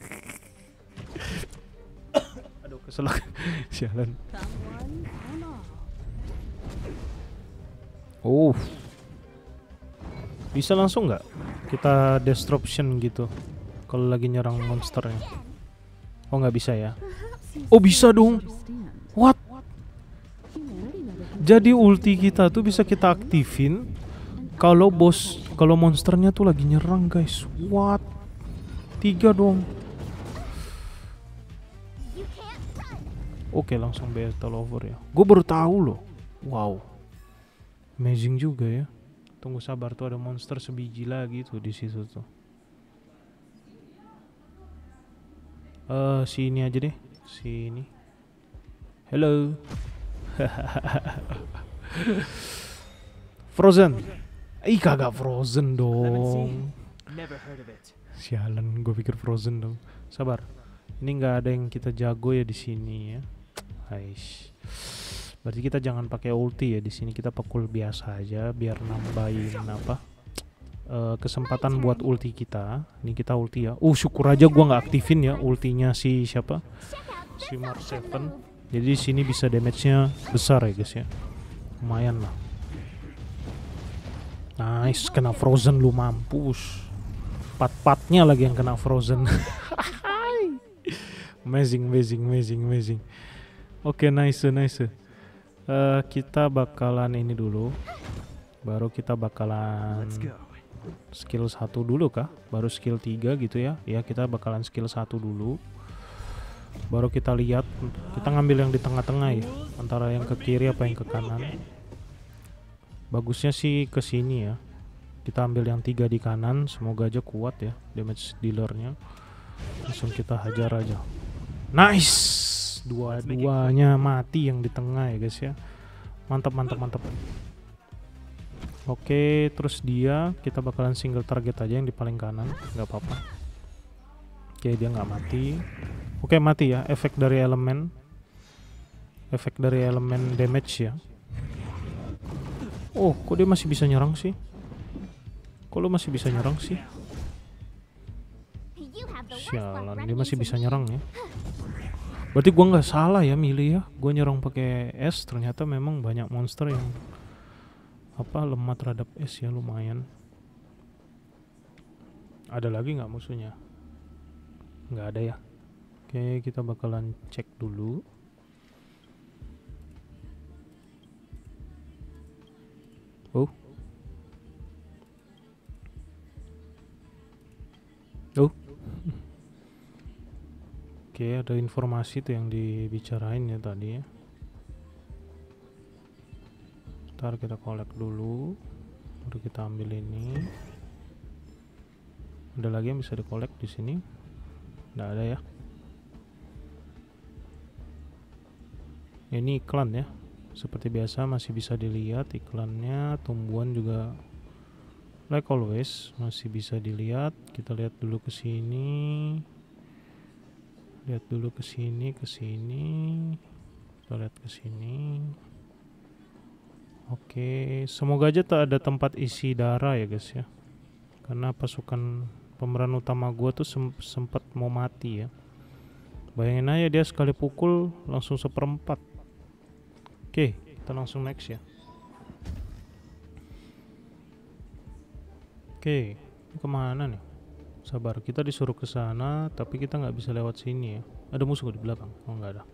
<laughs> keselak <laughs> sialan oh bisa langsung nggak kita destruction gitu kalau lagi nyerang monsternya oh nggak bisa ya oh bisa dong what jadi ulti kita tuh bisa kita aktifin kalau bos kalau monsternya tuh lagi nyerang guys what tiga dong Oke langsung battle over ya. Gue baru tahu loh. Wow. Amazing juga ya. Tunggu sabar tuh ada monster sebiji lagi tuh di situ tuh. Eh uh, sini aja deh. Sini. Hello. <laughs> frozen. Ih kagak Frozen dong. Sialan gue pikir Frozen dong. Sabar. Ini nggak ada yang kita jago ya di sini ya. Aish. Berarti kita jangan pakai ulti ya di sini kita pukul biasa aja biar nambahin apa? Uh, kesempatan buat ulti kita. Ini kita ulti ya. Uh syukur aja gua nggak aktifin ya ultinya si siapa? Si Mark 7. Jadi di sini bisa damage-nya besar ya guys ya. Lumayan lah. Nice, kena frozen lu mampus. Pat-patnya lagi yang kena frozen. <laughs> amazing, amazing, amazing, amazing. Oke, okay, nice, nice. Uh, kita bakalan ini dulu. Baru kita bakalan skill satu dulu kah? Baru skill 3 gitu ya. Ya, kita bakalan skill satu dulu. Baru kita lihat kita ngambil yang di tengah-tengah ya, antara yang ke kiri apa yang ke kanan. Bagusnya sih ke sini ya. Kita ambil yang tiga di kanan, semoga aja kuat ya damage dealernya. Langsung kita hajar aja. Nice dua-duanya mati yang di tengah ya guys ya mantap mantap mantap Oke, terus dia kita bakalan single target aja yang di paling kanan, nggak apa-apa. Oke, dia nggak mati. Oke, mati ya. Efek dari elemen, efek dari elemen damage ya. Oh, kok dia masih bisa nyerang sih? Kok lo masih bisa nyerang sih? Sialan, dia masih bisa nyerang ya. Berarti gua nggak salah ya milih ya. Gua nyerong pakai es, ternyata memang banyak monster yang apa lemah terhadap es ya lumayan. Ada lagi nggak musuhnya? Nggak ada ya. Oke, kita bakalan cek dulu. Oh. Oh. <laughs> Oke, ada informasi tuh yang dibicarain ya tadi ya. Ntar kita collect dulu, baru kita ambil ini. Ada lagi yang bisa di collect di sini? Nggak ada ya. Ini iklan ya. Seperti biasa masih bisa dilihat iklannya, tumbuhan juga like always masih bisa dilihat. Kita lihat dulu ke sini lihat dulu ke sini ke sini kita lihat ke sini oke semoga aja tak ada tempat isi darah ya guys ya karena pasukan pemeran utama gue tuh sempat mau mati ya bayangin aja dia sekali pukul langsung seperempat oke kita langsung next ya oke kemana nih Sabar, kita disuruh ke sana, tapi kita nggak bisa lewat sini ya. Ada musuh di belakang? Oh, nggak ada.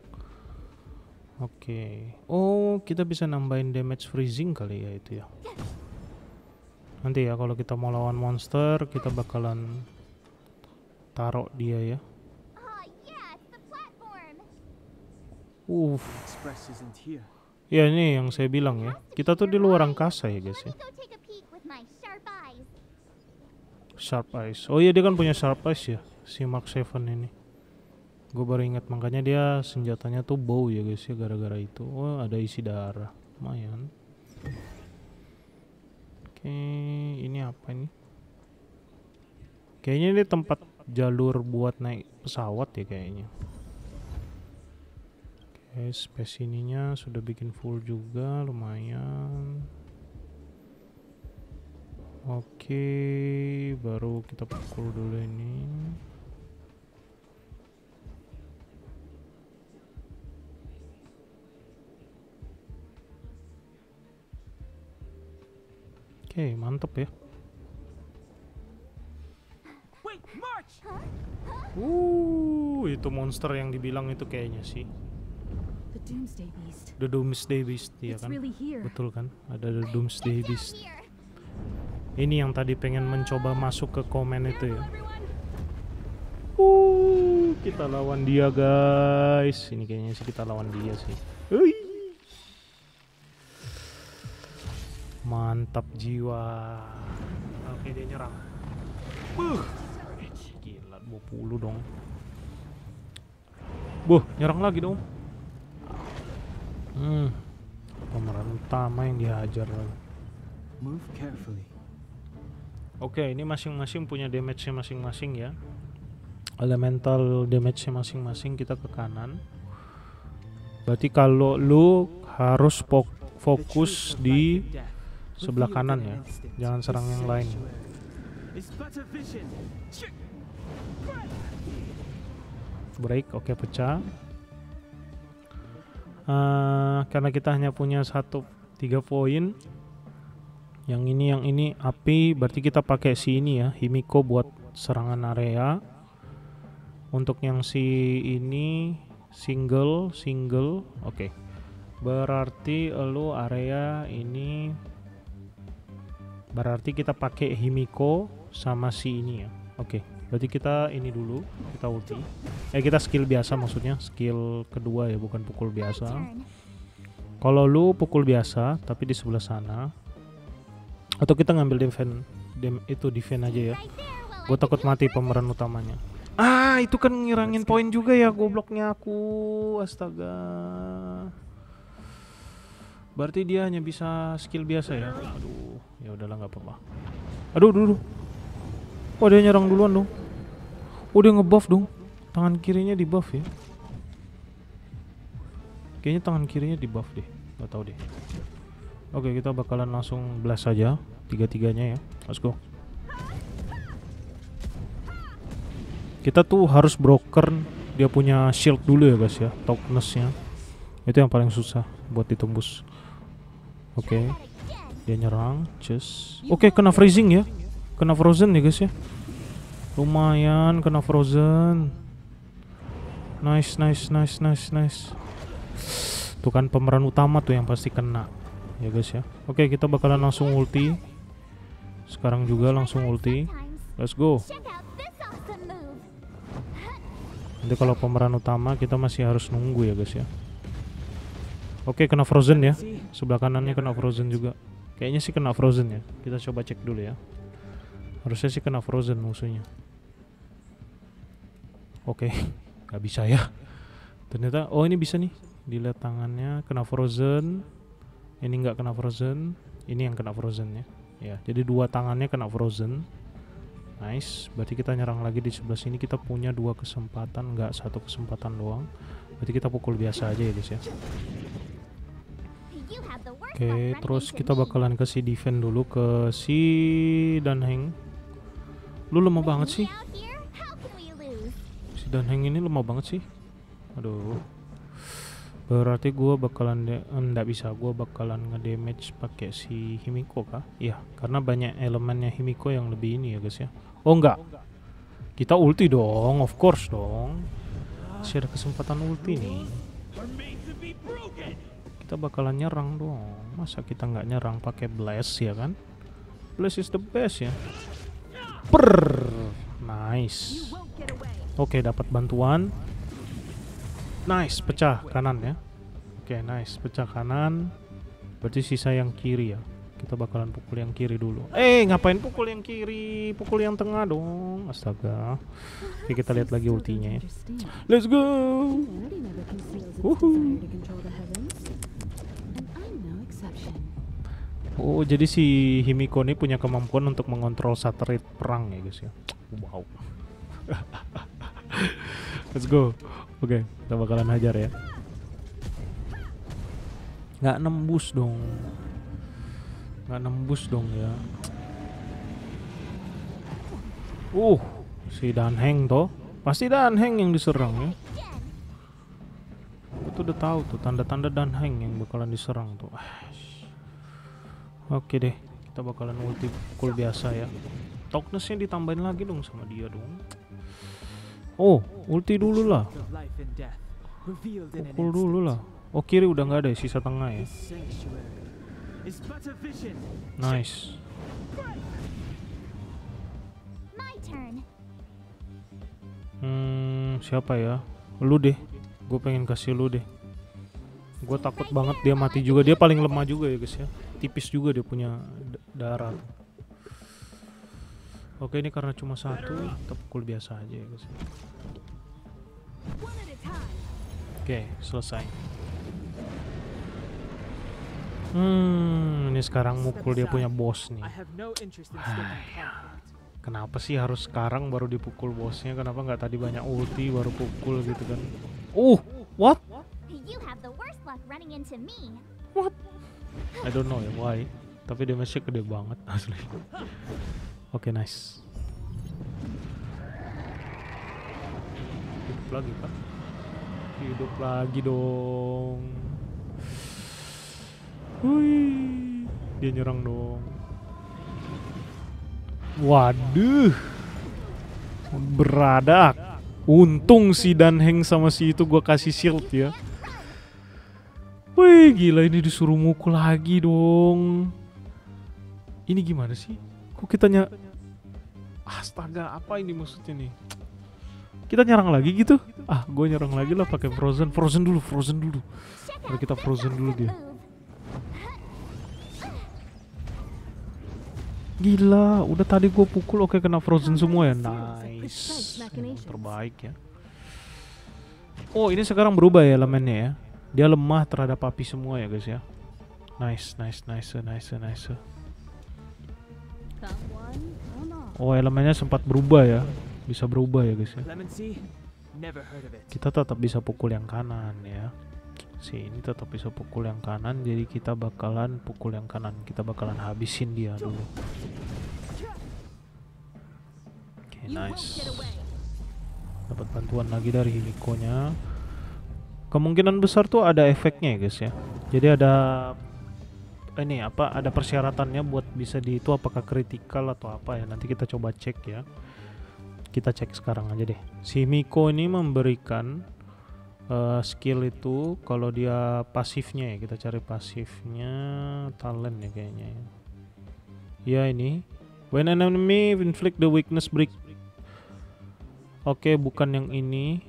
Oke. Okay. Oh, kita bisa nambahin damage freezing kali ya itu ya. Nanti ya kalau kita mau lawan monster, kita bakalan taruh dia ya. Uff. Ya ini yang saya bilang ya. Kita tuh di luar angkasa ya guys ya. Sharp Eyes. Oh iya dia kan punya Sharp Eyes ya, si Mark Seven ini. Gue baru ingat makanya dia senjatanya tuh bow ya guys ya gara-gara itu. Oh ada isi darah, lumayan. Oke, ini apa ini? Kayaknya ini tempat jalur buat naik pesawat ya kayaknya. Oke, space ininya sudah bikin full juga, lumayan. Oke, baru kita pukul dulu ini. Oke, mantap mantep ya. Uh, itu monster yang dibilang itu kayaknya sih. The Doomsday Beast. The Doomsday Beast, ya kan? Betul kan? Ada The Doomsday Beast ini yang tadi pengen mencoba masuk ke komen itu ya uh kita lawan dia guys ini kayaknya sih kita lawan dia sih Ui. mantap jiwa oke okay, dia nyerang uh. gila 20 dong Buh, nyerang lagi dong hmm pemeran utama yang dihajar lagi move carefully Oke, okay, ini masing-masing punya damage masing-masing ya. Elemental damage masing-masing kita ke kanan. Berarti kalau lu harus fokus di sebelah kanan ya. Jangan serang yang lain. Break, oke okay, pecah. Uh, karena kita hanya punya satu tiga poin yang ini yang ini api berarti kita pakai si ini ya Himiko buat serangan area untuk yang si ini single single oke okay. berarti lu area ini berarti kita pakai Himiko sama si ini ya oke okay. berarti kita ini dulu kita ulti eh kita skill biasa maksudnya skill kedua ya bukan pukul biasa kalau lu pukul biasa tapi di sebelah sana atau kita ngambil defend Dem itu defend aja ya gue takut mati pemeran utamanya ah itu kan ngirangin poin juga ya gobloknya aku astaga berarti dia hanya bisa skill biasa ya aduh ya udahlah nggak apa-apa aduh dulu oh dia nyerang duluan dong oh dia ngebuff dong tangan kirinya di buff ya kayaknya tangan kirinya di buff deh nggak tahu deh Oke, kita bakalan langsung blast saja tiga-tiganya ya. Let's go. Kita tuh harus broker dia punya shield dulu ya guys ya, toughnessnya. Itu yang paling susah buat ditembus. Oke. Okay. Dia nyerang, just. Oke, okay, kena freezing ya. Kena frozen ya guys ya. Lumayan kena frozen. Nice, nice, nice, nice, nice. Tuh kan pemeran utama tuh yang pasti kena ya guys ya oke kita bakalan langsung ulti sekarang juga langsung ulti let's go nanti kalau pemeran utama kita masih harus nunggu ya guys ya oke kena frozen ya sebelah kanannya kena frozen juga kayaknya sih kena frozen ya kita coba cek dulu ya harusnya sih kena frozen musuhnya oke <laughs> nggak bisa ya ternyata oh ini bisa nih dilihat tangannya kena frozen ini nggak kena frozen ini yang kena frozen ya ya jadi dua tangannya kena frozen nice berarti kita nyerang lagi di sebelah sini kita punya dua kesempatan nggak satu kesempatan doang berarti kita pukul biasa aja ya guys ya oke terus kita bakalan ke si defend dulu ke si Danheng lu lemah banget sih si Danheng ini lemah banget sih aduh berarti gue bakalan nggak bisa gue bakalan ngedamage pakai si Himiko kah ya karena banyak elemennya Himiko yang lebih ini ya guys ya oh enggak kita ulti dong of course dong masih ada kesempatan ulti nih kita bakalan nyerang dong masa kita nggak nyerang pakai blast ya kan blast is the best ya per nice oke okay, dapat bantuan Nice, pecah kanan ya. Oke, okay, nice, pecah kanan. Berarti sisa yang kiri ya. Kita bakalan pukul yang kiri dulu. Eh, ngapain pukul yang kiri? Pukul yang tengah dong. Astaga. Oke, okay, kita lihat lagi ultinya ya. Let's go. Woohoo. Oh, jadi si Himiko ini punya kemampuan untuk mengontrol satelit perang ya, guys ya. Wow. <laughs> Let's go. Oke, okay, kita bakalan hajar ya. Nggak nembus dong. Nggak nembus dong ya. Uh, si Danheng toh. Pasti Danheng yang diserang ya. Itu udah tahu tuh tanda-tanda Danheng yang bakalan diserang tuh. Ah, oke okay deh, kita bakalan multi pukul biasa ya. Toughnessnya ditambahin lagi dong sama dia dong. Oh, ulti dulu lah. Pukul dulu lah. Oh, kiri udah nggak ada ya, sisa tengah ya. Nice. Hmm, siapa ya? Lu deh. Gue pengen kasih lu deh. Gue takut banget dia mati juga. Dia paling lemah juga ya guys ya. Tipis juga dia punya darah. Oke ini karena cuma satu, kita pukul biasa aja ya guys. Oke selesai. Hmm, ini sekarang mukul dia punya bos nih. <sighs> Kenapa sih harus sekarang baru dipukul bosnya? Kenapa nggak tadi banyak ulti baru pukul gitu kan? Oh, what? What? I don't know ya why. Tapi damage-nya gede banget asli. Oke, okay, nice. Hidup lagi, Pak. Hidup lagi dong. Hui. Dia nyerang dong. Waduh. berada. Untung si Dan Heng sama si itu gue kasih shield ya. Wih, gila ini disuruh mukul lagi dong. Ini gimana sih? Kok kita nyak astaga apa ini maksudnya nih kita nyerang lagi gitu ah gue nyerang lagi lah pakai frozen frozen dulu frozen dulu Mari kita frozen dulu dia gila udah tadi gue pukul oke kena frozen semua ya nice Emang terbaik ya oh ini sekarang berubah ya elemennya ya dia lemah terhadap api semua ya guys ya nice nice nice nice, nice. Oh elemennya sempat berubah ya Bisa berubah ya guys ya Kita tetap bisa pukul yang kanan ya Si ini tetap bisa pukul yang kanan Jadi kita bakalan pukul yang kanan Kita bakalan habisin dia dulu Oke okay, nice Dapat bantuan lagi dari nya Kemungkinan besar tuh ada efeknya ya guys ya Jadi ada Eh, ini apa ada persyaratannya buat bisa di itu apakah kritikal atau apa ya nanti kita coba cek ya kita cek sekarang aja deh si Miko ini memberikan uh, skill itu kalau dia pasifnya ya kita cari pasifnya talent ya kayaknya ya, ya ini when an enemy inflict the weakness break oke okay, bukan yang ini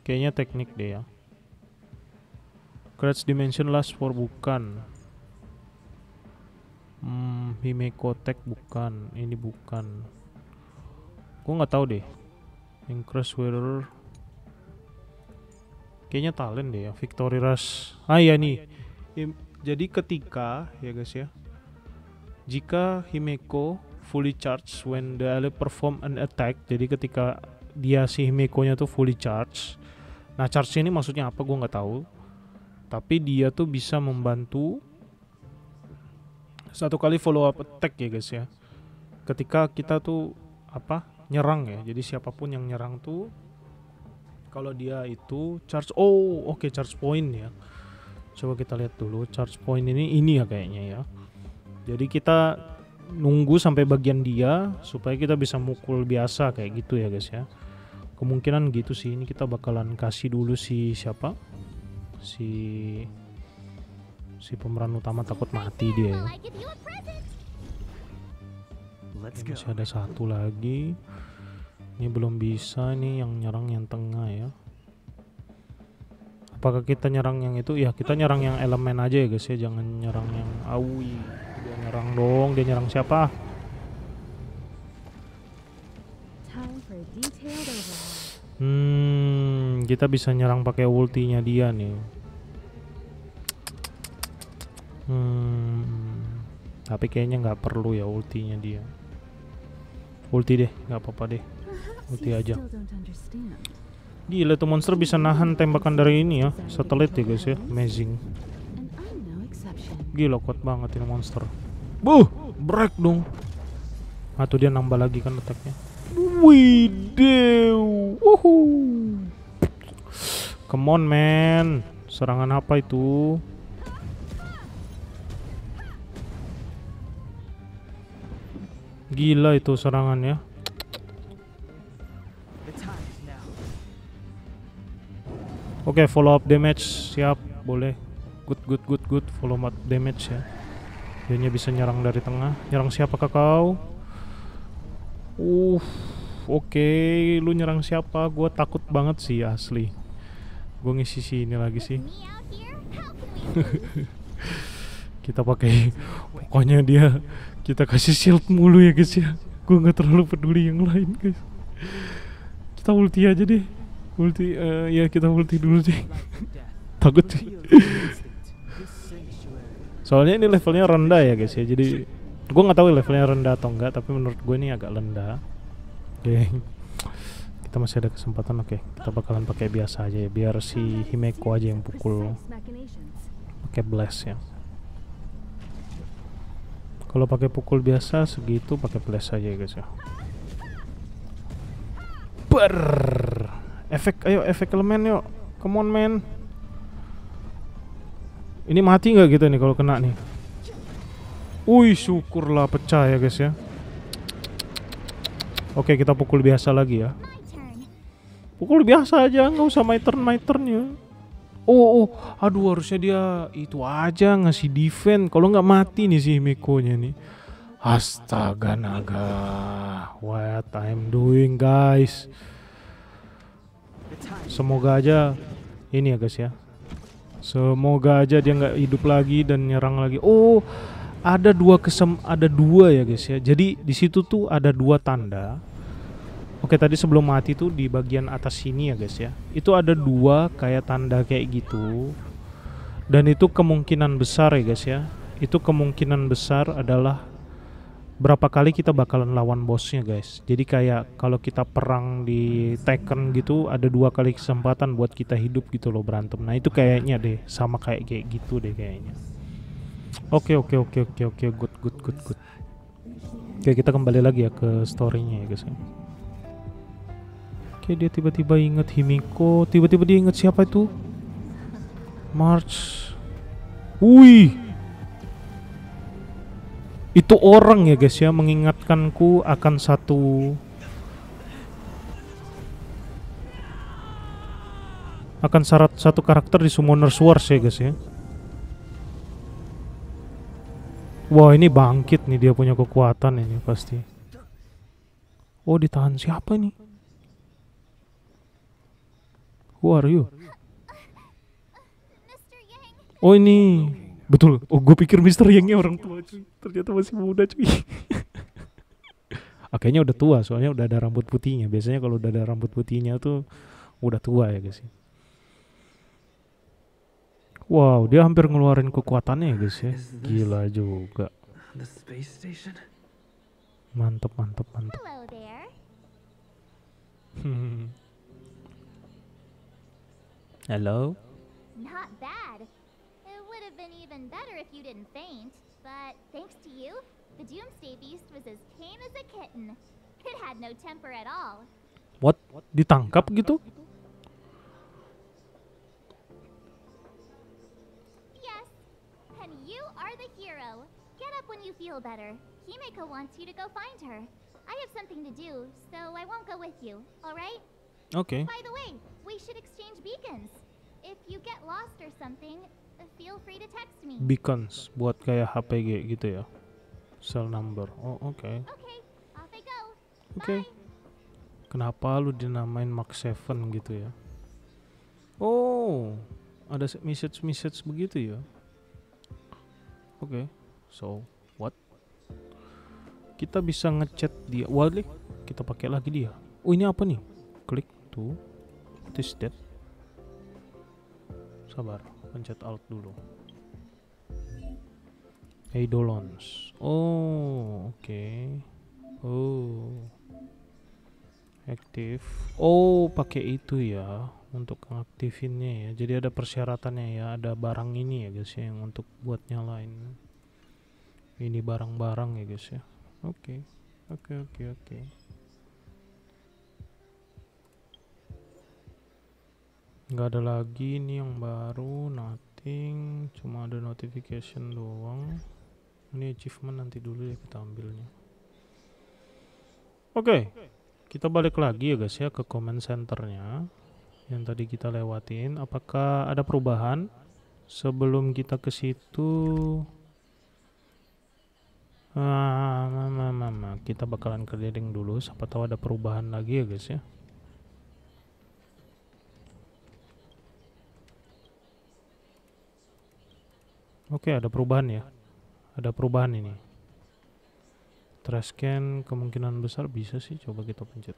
kayaknya teknik deh ya Crash Dimension Last for bukan Hmm, Himekotek bukan, ini bukan. Gue nggak tahu deh. Yang Crush Wearer kayaknya talent deh ya Victory Rush. Ah iya nih. jadi ketika ya guys ya. Jika Himeko fully charged when the ally perform an attack, jadi ketika dia si nya tuh fully charged. Nah, charge ini maksudnya apa gue nggak tahu. Tapi dia tuh bisa membantu satu kali follow up attack ya guys ya ketika kita tuh apa nyerang ya jadi siapapun yang nyerang tuh kalau dia itu charge oh oke okay, charge point ya coba kita lihat dulu charge point ini ini ya kayaknya ya jadi kita nunggu sampai bagian dia supaya kita bisa mukul biasa kayak gitu ya guys ya kemungkinan gitu sih ini kita bakalan kasih dulu si siapa si si pemeran utama takut mati dia ya. Masih ada satu lagi. Ini belum bisa nih yang nyerang yang tengah ya. Apakah kita nyerang yang itu? Ya, kita nyerang yang elemen aja ya guys ya, jangan nyerang yang awi. Dia nyerang dong, dia nyerang siapa? Hmm, kita bisa nyerang pakai ultinya dia nih. Hmm, tapi kayaknya nggak perlu ya ultinya dia. Ulti deh, nggak apa-apa deh. Ulti aja. Gila tuh monster bisa nahan tembakan dari ini ya, satelit ya guys ya, amazing. Gila kuat banget ini monster. Buh, break dong. Nah tuh dia nambah lagi kan letaknya. Widew, Woohoo. Come on man, serangan apa itu? Gila itu serangannya. Oke, okay, follow up damage. Siap, boleh. Good, good, good, good. Follow up damage ya. Dia bisa nyerang dari tengah. Nyerang siapa kau? Uh, oke. Okay. Lu nyerang siapa? Gue takut banget sih asli. Gue ngisi sini lagi sih. <laughs> Kita pakai pokoknya dia kita kasih shield mulu ya guys ya. Gue nggak terlalu peduli yang lain guys. Kita ulti aja deh. Ulti, uh, ya kita ulti dulu deh. Takut sih. Soalnya ini levelnya rendah ya guys ya. Jadi gue nggak tahu ya levelnya rendah atau enggak, tapi menurut gue ini agak rendah. Oke. Okay kita masih ada kesempatan oke okay. kita bakalan pakai biasa aja ya biar si Himeko aja yang pukul pakai blast ya kalau pakai pukul biasa segitu pakai flash aja ya guys ya ber efek ayo efek elemen yuk come on man ini mati nggak gitu nih kalau kena nih Wih syukurlah pecah ya guys ya Oke kita pukul biasa lagi ya Pukul biasa aja nggak usah my turn my turn ya Oh, oh, oh, aduh harusnya dia itu aja ngasih defend. Kalau nggak mati nih sih Mikonya nih. Astaga naga, what I'm doing guys. Semoga aja ini ya guys ya. Semoga aja dia nggak hidup lagi dan nyerang lagi. Oh, ada dua kesem, ada dua ya guys ya. Jadi di situ tuh ada dua tanda Oke tadi sebelum mati tuh di bagian atas sini ya guys ya Itu ada dua kayak tanda kayak gitu Dan itu kemungkinan besar ya guys ya Itu kemungkinan besar adalah Berapa kali kita bakalan lawan bosnya guys Jadi kayak kalau kita perang di Tekken gitu Ada dua kali kesempatan buat kita hidup gitu loh berantem Nah itu kayaknya deh sama kayak kayak gitu deh kayaknya Oke oke oke oke oke good good good good Oke kita kembali lagi ya ke storynya ya guys ya Oke, dia tiba-tiba inget Himiko. Tiba-tiba dia inget siapa itu? March. Wih. Itu orang ya guys ya mengingatkanku akan satu akan syarat satu karakter di Summoners Wars ya guys ya. Wah, ini bangkit nih dia punya kekuatan ini pasti. Oh, ditahan siapa nih? Who are you? Oh ini betul. Oh gue pikir Mister Yangnya orang tua cuy. Ternyata masih muda cuy. <laughs> Ah, akhirnya udah tua soalnya udah ada rambut putihnya. Biasanya kalau udah ada rambut putihnya tuh udah tua ya guys. Ya. Wow, dia hampir ngeluarin kekuatannya ya guys ya. Gila juga. Mantep, mantep, mantep. Hello? Not bad. It would have been even better if you didn't faint. But thanks to you, the Doomsday Beast was as tame as a kitten. It had no temper at all. What? Ditangkap gitu? Yes. And you are the hero. Get up when you feel better. Himeko wants you to go find her. I have something to do, so I won't go with you, alright? Okay. By the way, we should exchange beacons. If you get lost or something, feel free to text me. Beacons buat kayak HP gitu ya. Cell number. Oh, oke. Okay. Okay, off I go. Oke. Okay. Kenapa lu dinamain Max 7 gitu ya? Oh, ada message-message begitu ya. Oke. Okay. So, what? Kita bisa ngechat dia. Wali, kita pakai lagi dia. Oh, ini apa nih? Klik itu what is that sabar pencet alt dulu Eidolons oh oke okay. oh aktif oh pakai itu ya untuk aktifinnya ya jadi ada persyaratannya ya ada barang ini ya guys ya yang untuk buat nyalain ini barang-barang ya guys ya oke okay. oke okay, oke okay, oke okay. nggak ada lagi ini yang baru nothing cuma ada notification doang ini achievement nanti dulu ya kita ambilnya oke okay. kita balik lagi ya guys ya ke comment centernya yang tadi kita lewatin apakah ada perubahan sebelum kita ke situ ah, kita bakalan keliling dulu siapa tahu ada perubahan lagi ya guys ya Oke, okay, ada perubahan ya. Ada perubahan ini. Trashcan kemungkinan besar bisa sih coba kita pencet.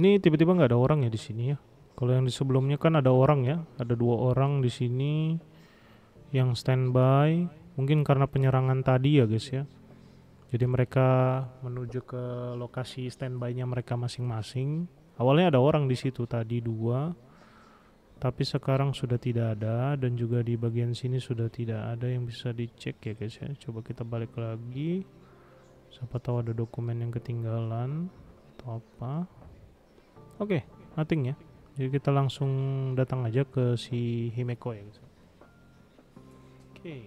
Ini tiba-tiba nggak ada orang ya di sini ya. Kalau yang di sebelumnya kan ada orang ya, ada dua orang di sini yang standby. Mungkin karena penyerangan tadi ya guys ya. Jadi mereka menuju ke lokasi standby-nya mereka masing-masing. Awalnya ada orang di situ tadi dua tapi sekarang sudah tidak ada dan juga di bagian sini sudah tidak ada yang bisa dicek ya guys ya coba kita balik lagi siapa tahu ada dokumen yang ketinggalan atau apa oke okay, nothing ya jadi kita langsung datang aja ke si Himeko ya guys oke okay.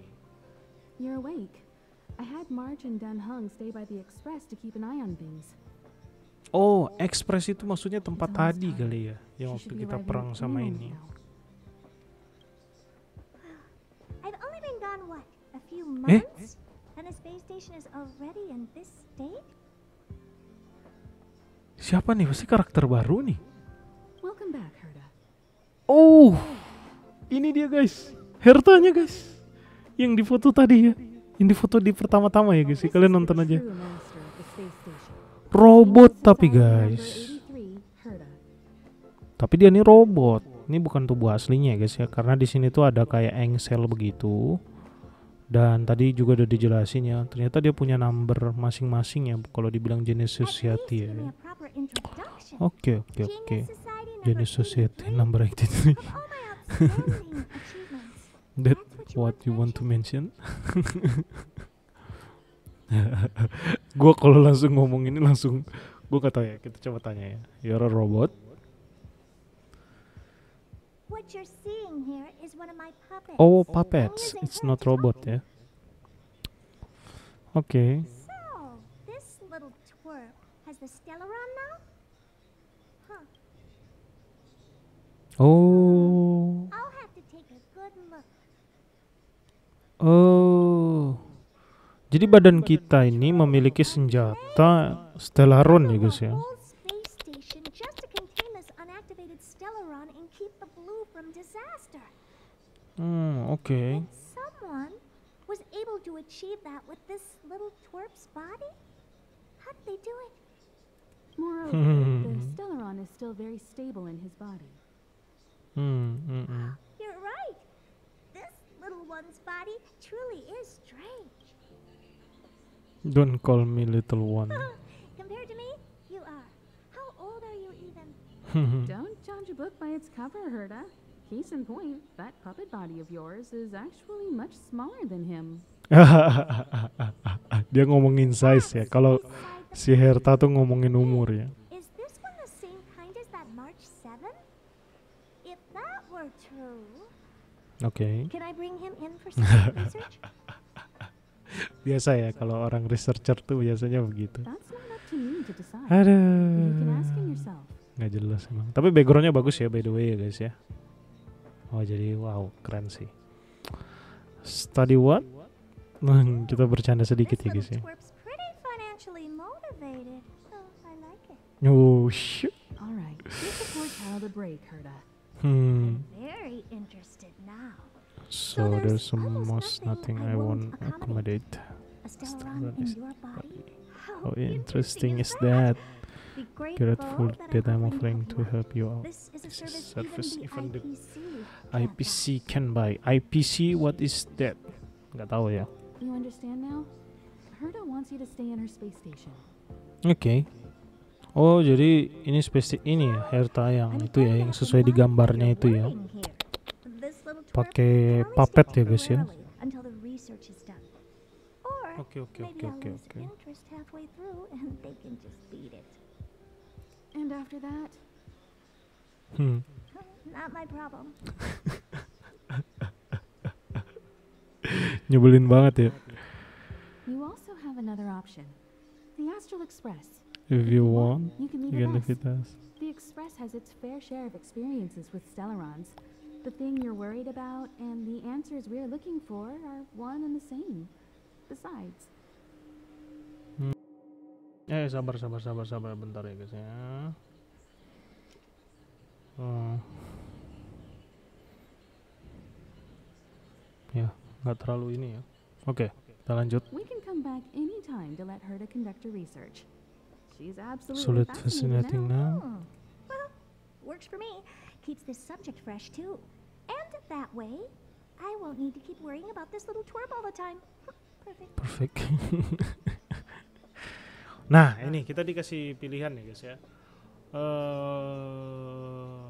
I had Marge and Dan Hung stay by the express to keep an eye on things. Oh, express itu maksudnya tempat tadi kali ya yang waktu kita perang sama mm. ini. Eh? eh? Siapa nih? Pasti karakter baru nih. Oh, ini dia guys, Hertanya guys, yang di foto tadi ya, yang di foto di pertama-tama ya guys. Kalian nonton aja. Robot tapi guys. Tapi dia ini robot. Ini bukan tubuh aslinya guys ya, karena di sini tuh ada kayak engsel begitu. Dan tadi juga udah dijelasin ya, ternyata dia punya number masing-masing ya kalau dibilang jenis society ya. Oke, oke, oke. Jenis society number itu. <laughs> That what you want to mention? <laughs> gue kalau langsung ngomong ini langsung gue kata ya kita coba tanya ya you're a robot What you're seeing here is one of my puppets. Oh, puppets. It's not robot, yeah. Okay. So, this little twerp has the Stellaron now? Huh. Oh. I'll have to take a good look. Oh. Jadi badan kita ini memiliki senjata Stellaron ya guys ya. Mm, okay. And someone was able to achieve that with this little twerp's body? How did they do it? Moreover, hmm. the Stellaron is still very stable in his body. Hmm, mm, mm, mm. You're right. This little one's body truly is strange. Don't call me little one. <laughs> Compared to me, you are. How old are you even? <laughs> Don't judge a book by its cover, Herda. Case in point, that puppet body of yours is actually much smaller than him. <laughs> Dia ngomongin size ya. Kalau si Herta tuh ngomongin umur ya. Is this one the same kind as that March 7? If that were true. Okay. Can I bring him in for some <laughs> research? biasa ya kalau orang researcher tuh biasanya begitu. Ada. Nggak jelas emang. Tapi backgroundnya bagus ya by the way ya guys ya oh jadi wow keren sih study what hmm, kita bercanda sedikit ya guys ya Oh, Alright, Hmm. So, there's almost nothing I won't accommodate. how interesting is that? Grateful that I'm offering to help you out. This service, even the IPC can buy. IPC, what is that? Nggak tahu ya. Oke. Okay. Oh, jadi ini space ini ya, Herta yang itu ya, yang sesuai di gambarnya itu ya. Pakai papet ya guys ya. Oke oke oke oke oke. Hmm, Not my problem. <laughs> Nyebelin banget ya. You also have another option. The Astral Express. If you want, you can, you us. The Express has its fair share of experiences with Stellarons. The thing you're worried about and the answers we're looking for are one and the same. Besides. Hmm. Eh, sabar, sabar, sabar, sabar, bentar ya guys ya. uh, ya nggak terlalu ini ya oke okay, okay. kita lanjut we back to let her to conduct she's absolutely fascinating now, now. well works for me keeps this subject fresh too and that way I won't need to keep worrying about this little twerp all the time. <laughs> Perfect. Perfect. <laughs> nah, ini nah. kita dikasih pilihan ya guys ya. Uh,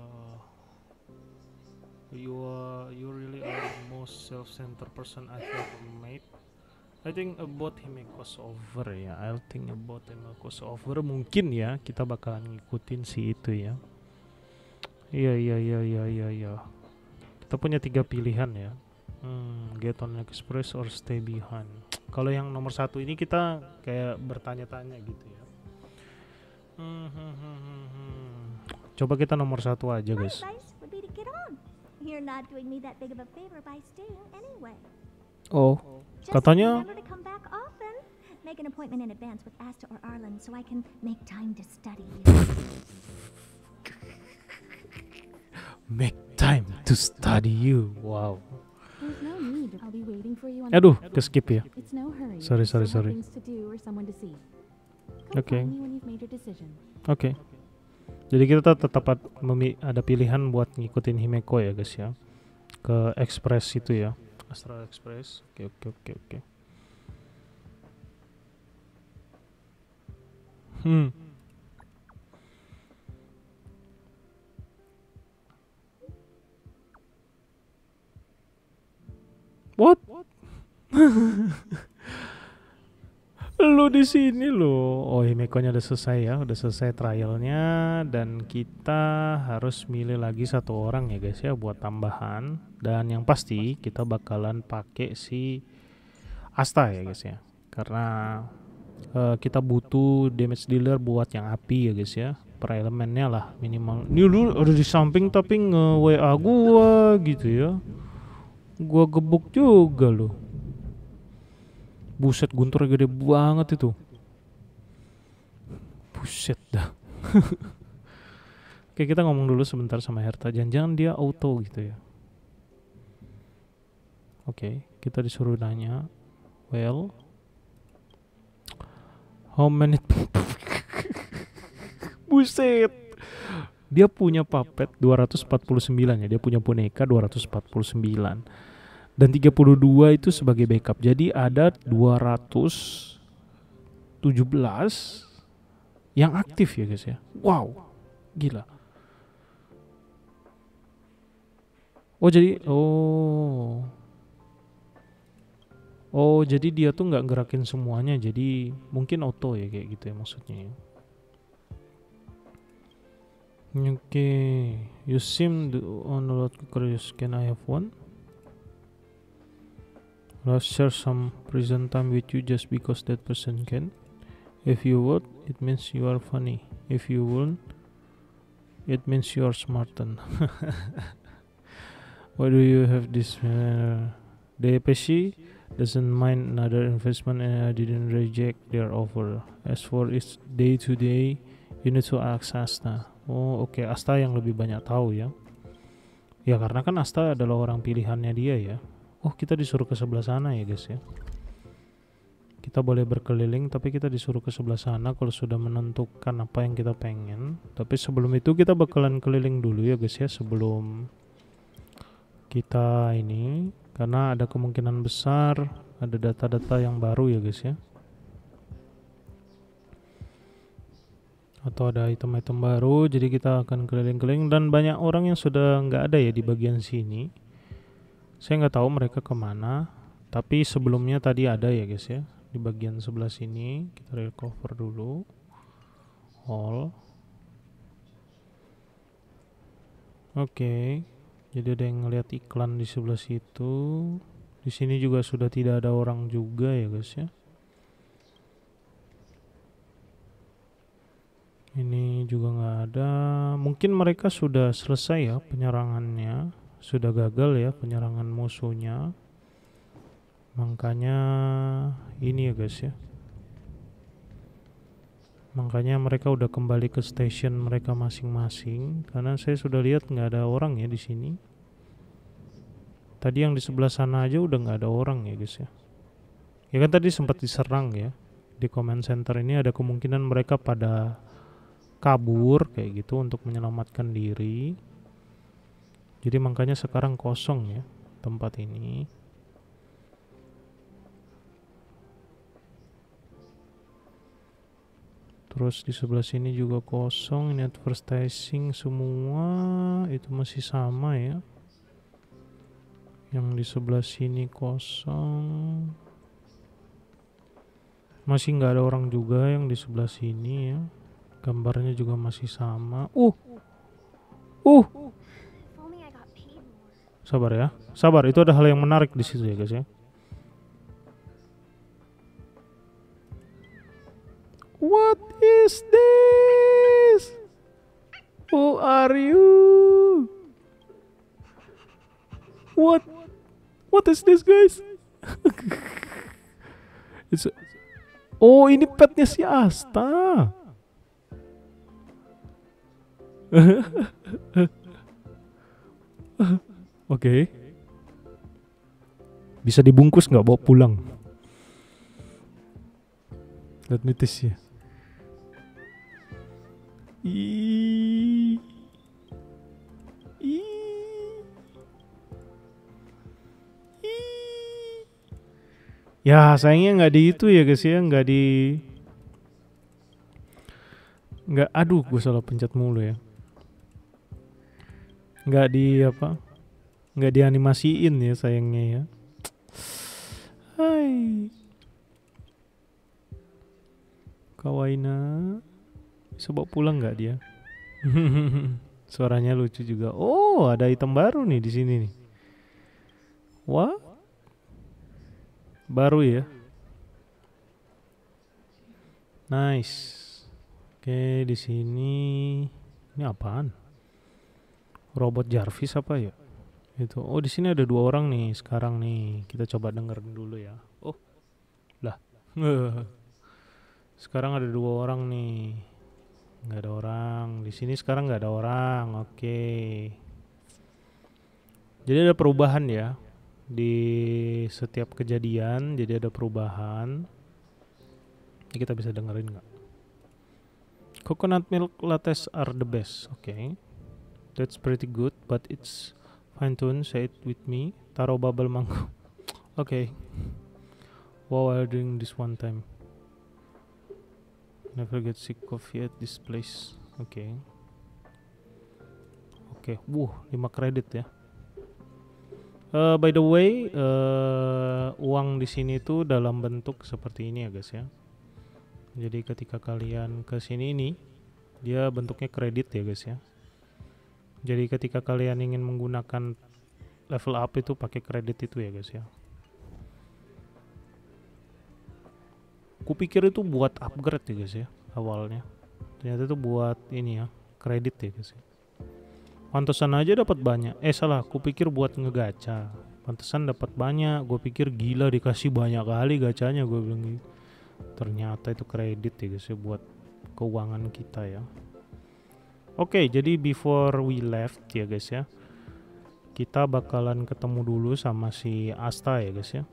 you are you really are the most self-centered person I've ever met I think about him a over, ya I'll think about him a over. mungkin ya kita bakalan ngikutin si itu ya iya iya iya iya iya iya kita punya tiga pilihan ya hmm, get on express or stay behind kalau yang nomor satu ini kita kayak bertanya-tanya gitu ya hmm, hmm, hmm, hmm, hmm. coba kita nomor satu aja guys Bye, You're not doing me that big of a favor by staying anyway. Oh. oh. Just Katanya. remember to come back often. Make an appointment in advance with Asta or Arlen so I can make time to study. <laughs> make time to study you. Wow. There's no need. I'll be waiting for you on Aduh, ke skip ya. It's no hurry. Sorry, sorry, sorry. okay. Okay. Jadi kita tetap ada pilihan buat ngikutin Himeko ya guys ya. Ke Express itu ya. Astral Express. Oke oke oke oke. Hmm. What? What? <laughs> lu di sini lo. Oh, Himekonya udah selesai ya, udah selesai trialnya dan kita harus milih lagi satu orang ya guys ya buat tambahan dan yang pasti kita bakalan pakai si Asta ya guys ya. Karena uh, kita butuh damage dealer buat yang api ya guys ya per elemennya lah minimal ini lu udah di samping tapi nge WA gua gitu ya gua gebuk juga loh Buset guntur gede banget itu. Buset dah. <laughs> Oke kita ngomong dulu sebentar sama Herta. Jangan-jangan dia auto gitu ya. Oke kita disuruh nanya. Well, how many <laughs> Buset. Dia punya puppet 249 ya. Dia punya boneka 249 dan 32 itu sebagai backup. Jadi ada 217 yang aktif ya guys ya. Wow. Gila. Oh jadi oh. Oh jadi dia tuh nggak gerakin semuanya jadi mungkin auto ya kayak gitu ya maksudnya ya. Oke, okay. you seem to on curious. Can I have one? not share some present time with you just because that person can. If you would, it means you are funny. If you won't, it means you are smartened. <laughs> Why do you have this? Uh, the APC doesn't mind another investment and I didn't reject their offer. As for its day to day, you need to ask Asta. Oh oke, okay. Asta yang lebih banyak tahu ya. Ya karena kan Asta adalah orang pilihannya dia ya oh kita disuruh ke sebelah sana ya guys ya kita boleh berkeliling tapi kita disuruh ke sebelah sana kalau sudah menentukan apa yang kita pengen tapi sebelum itu kita bakalan keliling dulu ya guys ya sebelum kita ini karena ada kemungkinan besar ada data-data yang baru ya guys ya atau ada item-item baru jadi kita akan keliling-keliling dan banyak orang yang sudah nggak ada ya di bagian sini saya nggak tahu mereka kemana tapi sebelumnya tadi ada ya guys ya di bagian sebelah sini kita recover dulu all oke okay. jadi ada yang ngelihat iklan di sebelah situ di sini juga sudah tidak ada orang juga ya guys ya ini juga nggak ada mungkin mereka sudah selesai ya penyerangannya sudah gagal ya penyerangan musuhnya makanya ini ya guys ya makanya mereka udah kembali ke station mereka masing-masing karena saya sudah lihat nggak ada orang ya di sini tadi yang di sebelah sana aja udah nggak ada orang ya guys ya ya kan tadi sempat diserang ya di command center ini ada kemungkinan mereka pada kabur kayak gitu untuk menyelamatkan diri jadi makanya sekarang kosong ya tempat ini terus di sebelah sini juga kosong ini advertising semua itu masih sama ya yang di sebelah sini kosong masih nggak ada orang juga yang di sebelah sini ya gambarnya juga masih sama uh uh Sabar ya. Sabar, itu ada hal yang menarik di situ ya, guys ya. What is this? Who are you? What What is this, guys? <laughs> It's a... Oh, ini petnya si Asta. <laughs> Oke. Okay. Bisa dibungkus nggak bawa pulang? Let me test ya. Ya sayangnya nggak di itu ya guys ya nggak di nggak aduh gue salah pencet mulu ya nggak di apa nggak dianimasiin ya sayangnya ya hai kawaina sebab pulang nggak dia <laughs> suaranya lucu juga oh ada item baru nih di sini nih wah baru ya nice oke di sini ini apaan robot Jarvis apa ya itu. Oh, di sini ada dua orang nih sekarang nih. Kita coba dengerin dulu ya. Oh. Lah. <laughs> sekarang ada dua orang nih. Nggak ada orang. Di sini sekarang nggak ada orang. Oke. Okay. Jadi ada perubahan ya di setiap kejadian. Jadi ada perubahan. Ini kita bisa dengerin nggak? Coconut milk lattes are the best. Oke. Okay. That's pretty good, but it's say it with me, Taro bubble mango. <laughs> okay. Wow, I'll drink this one time. Never get sick coffee at this place. Oke. Okay. Oke, okay. wuh, 5 kredit ya. Uh, by the way, uh, uang di sini tuh dalam bentuk seperti ini ya guys ya. Jadi ketika kalian ke sini ini, dia bentuknya kredit ya guys ya. Jadi ketika kalian ingin menggunakan level up itu pakai kredit itu ya guys ya. Kupikir itu buat upgrade ya guys ya awalnya. Ternyata itu buat ini ya, kredit ya guys ya. Pantesan aja dapat banyak. Eh salah, kupikir buat ngegaca. Pantesan dapat banyak. Gue pikir gila dikasih banyak kali gacanya gue bilang gitu. Ternyata itu kredit ya guys ya buat keuangan kita ya. Oke, okay, jadi before we left ya guys ya. Kita bakalan ketemu dulu sama si Asta ya guys ya.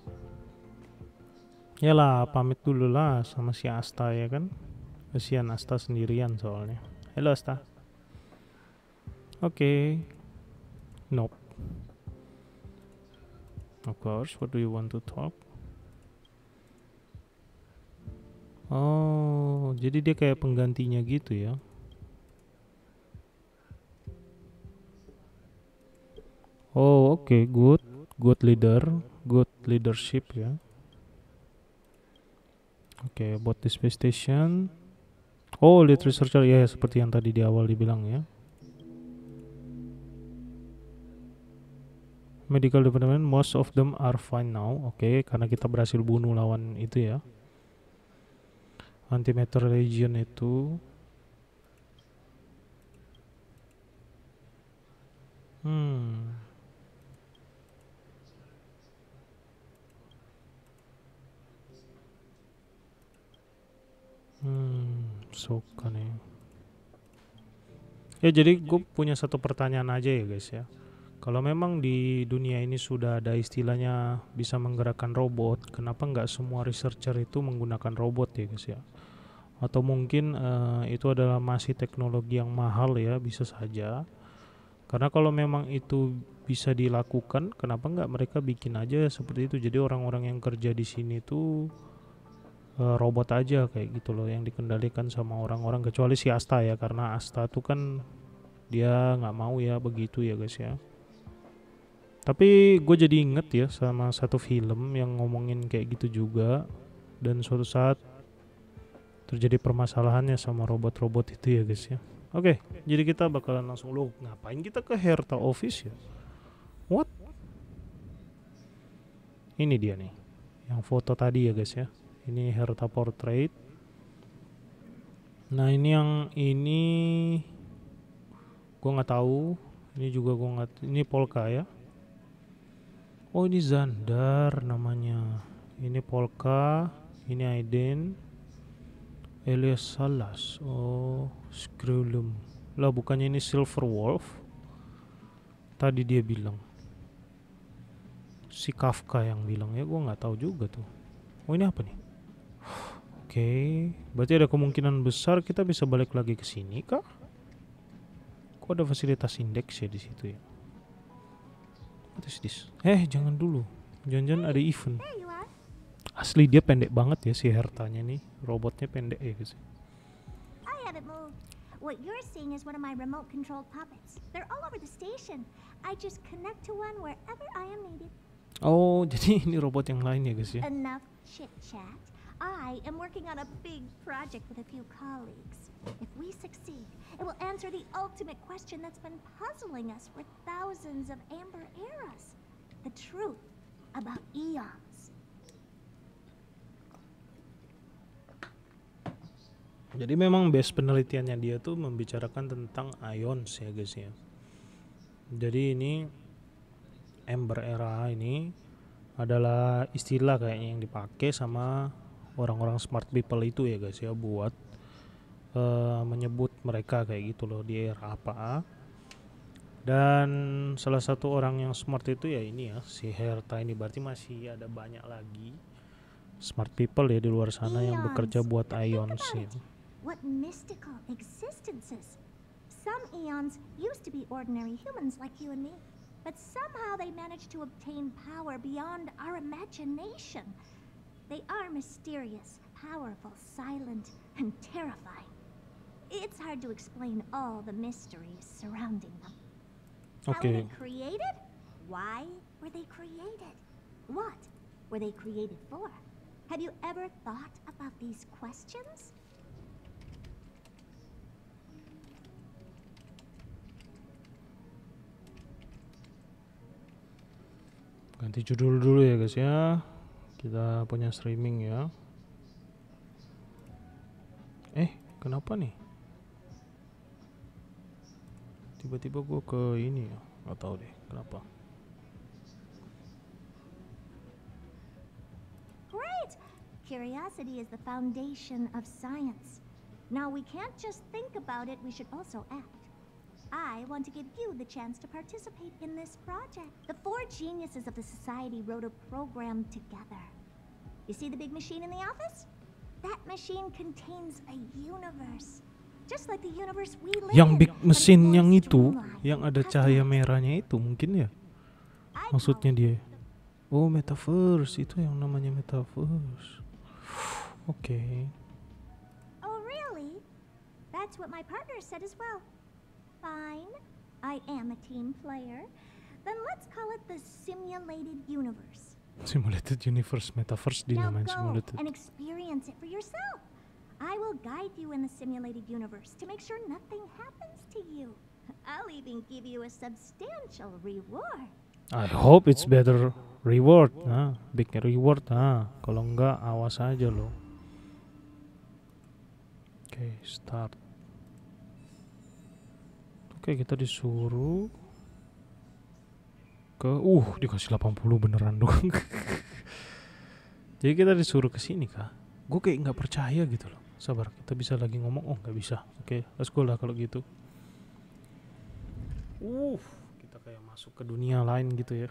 Yalah, pamit dulu lah sama si Asta ya kan. Kasihan Asta sendirian soalnya. Halo Asta. Oke. Okay. Nope. Of course, what do you want to talk? Oh, jadi dia kayak penggantinya gitu ya. Oh, oke, okay. good, good leader, good leadership ya. Oke, okay, about this space station. Oh, lead researcher ya, ya seperti yang tadi di awal dibilang ya. Medical department, most of them are fine now. Oke, okay, karena kita berhasil bunuh lawan itu ya. Antimeter Legion itu. Hmm. hmm so kan ya jadi gue punya satu pertanyaan aja ya guys ya kalau memang di dunia ini sudah ada istilahnya bisa menggerakkan robot, kenapa nggak semua researcher itu menggunakan robot ya guys ya? Atau mungkin uh, itu adalah masih teknologi yang mahal ya bisa saja. Karena kalau memang itu bisa dilakukan, kenapa nggak mereka bikin aja seperti itu? Jadi orang-orang yang kerja di sini tuh Eh, robot aja kayak gitu loh yang dikendalikan sama orang-orang kecuali si Asta ya karena Asta tuh kan dia nggak mau ya begitu ya guys ya tapi gue jadi inget ya sama satu film yang ngomongin kayak gitu juga dan suatu saat terjadi permasalahannya sama robot-robot itu ya guys ya oke okay, jadi kita bakalan langsung lo ngapain kita ke Herta Office ya what ini dia nih yang foto tadi ya guys ya ini Herta Portrait nah ini yang ini gue nggak tahu ini juga gue nggak ini Polka ya oh ini Zandar namanya ini Polka ini Aiden Elias Salas oh Skrulum lah bukannya ini Silver Wolf tadi dia bilang si Kafka yang bilang ya gue nggak tahu juga tuh oh ini apa nih Oke, okay. berarti ada kemungkinan besar kita bisa balik lagi ke sini kah? Kok ada fasilitas indeks ya di situ ya? What is this? Eh, jangan dulu. Jangan-jangan hey, ada event. Asli dia pendek banget ya si Hertanya nih. Robotnya pendek ya guys. I have it moved. What you're seeing is one of my remote controlled puppets. They're all over the station. I just connect to one wherever I am needed. Oh, <laughs> jadi ini robot yang lain ya guys ya. Enough chit chat. I am working on a big project with a few colleagues. If we succeed, it will answer the ultimate question that's been puzzling us for thousands of Amber eras. The truth about eons. Jadi memang base penelitiannya dia tuh membicarakan tentang ions ya guys ya. Jadi ini Amber era ini adalah istilah kayaknya yang dipakai sama orang-orang smart people itu ya guys ya buat uh, menyebut mereka kayak gitu loh di era apa dan salah satu orang yang smart itu ya ini ya si Herta ini berarti masih ada banyak lagi smart people ya di luar sana Eons. yang bekerja buat ions ya. What mystical existences. Some eons used to be ordinary humans like you and me, but somehow they managed to obtain power beyond our imagination. They are mysterious, powerful, silent, and terrifying. It's hard to explain all the mysteries surrounding them. Okay. How were they created? Why were they created? What were they created for? Have you ever thought about these questions? Ganti judul dulu ya guys ya. kita punya streaming ya eh kenapa nih tiba-tiba gua ke ini ya nggak tahu deh kenapa Great. Curiosity is the foundation of science. Now we can't just think about it, we should also act. I want to give you the chance to participate in this project. The four geniuses of the society wrote a program together. You see the big machine in the office? That machine contains a universe. Just like the universe we live yang big mesin yang itu, yang ada cahaya merahnya itu mungkin ya? Maksudnya dia. Oh, metaverse itu yang namanya metaverse. <sighs> Oke. Okay. Oh, really? That's what my partner said as well. Fine, I am a team player. Then let's call it the simulated universe. Simulated universe, metaverse, dinaman simulated. and experience it for yourself. I will guide you in the simulated universe to make sure nothing happens to you. I'll even give you a substantial reward. I hope it's better reward, nah, big reward, nah. Kalau enggak, awas aja lo. Okay, start. Oke, kita disuruh ke uh dikasih 80 beneran dong. <laughs> Jadi kita disuruh ke sini kah? Gue kayak nggak percaya gitu loh. Sabar, kita bisa lagi ngomong. Oh, nggak bisa. Oke, let's go lah kalau gitu. Uh, kita kayak masuk ke dunia lain gitu ya.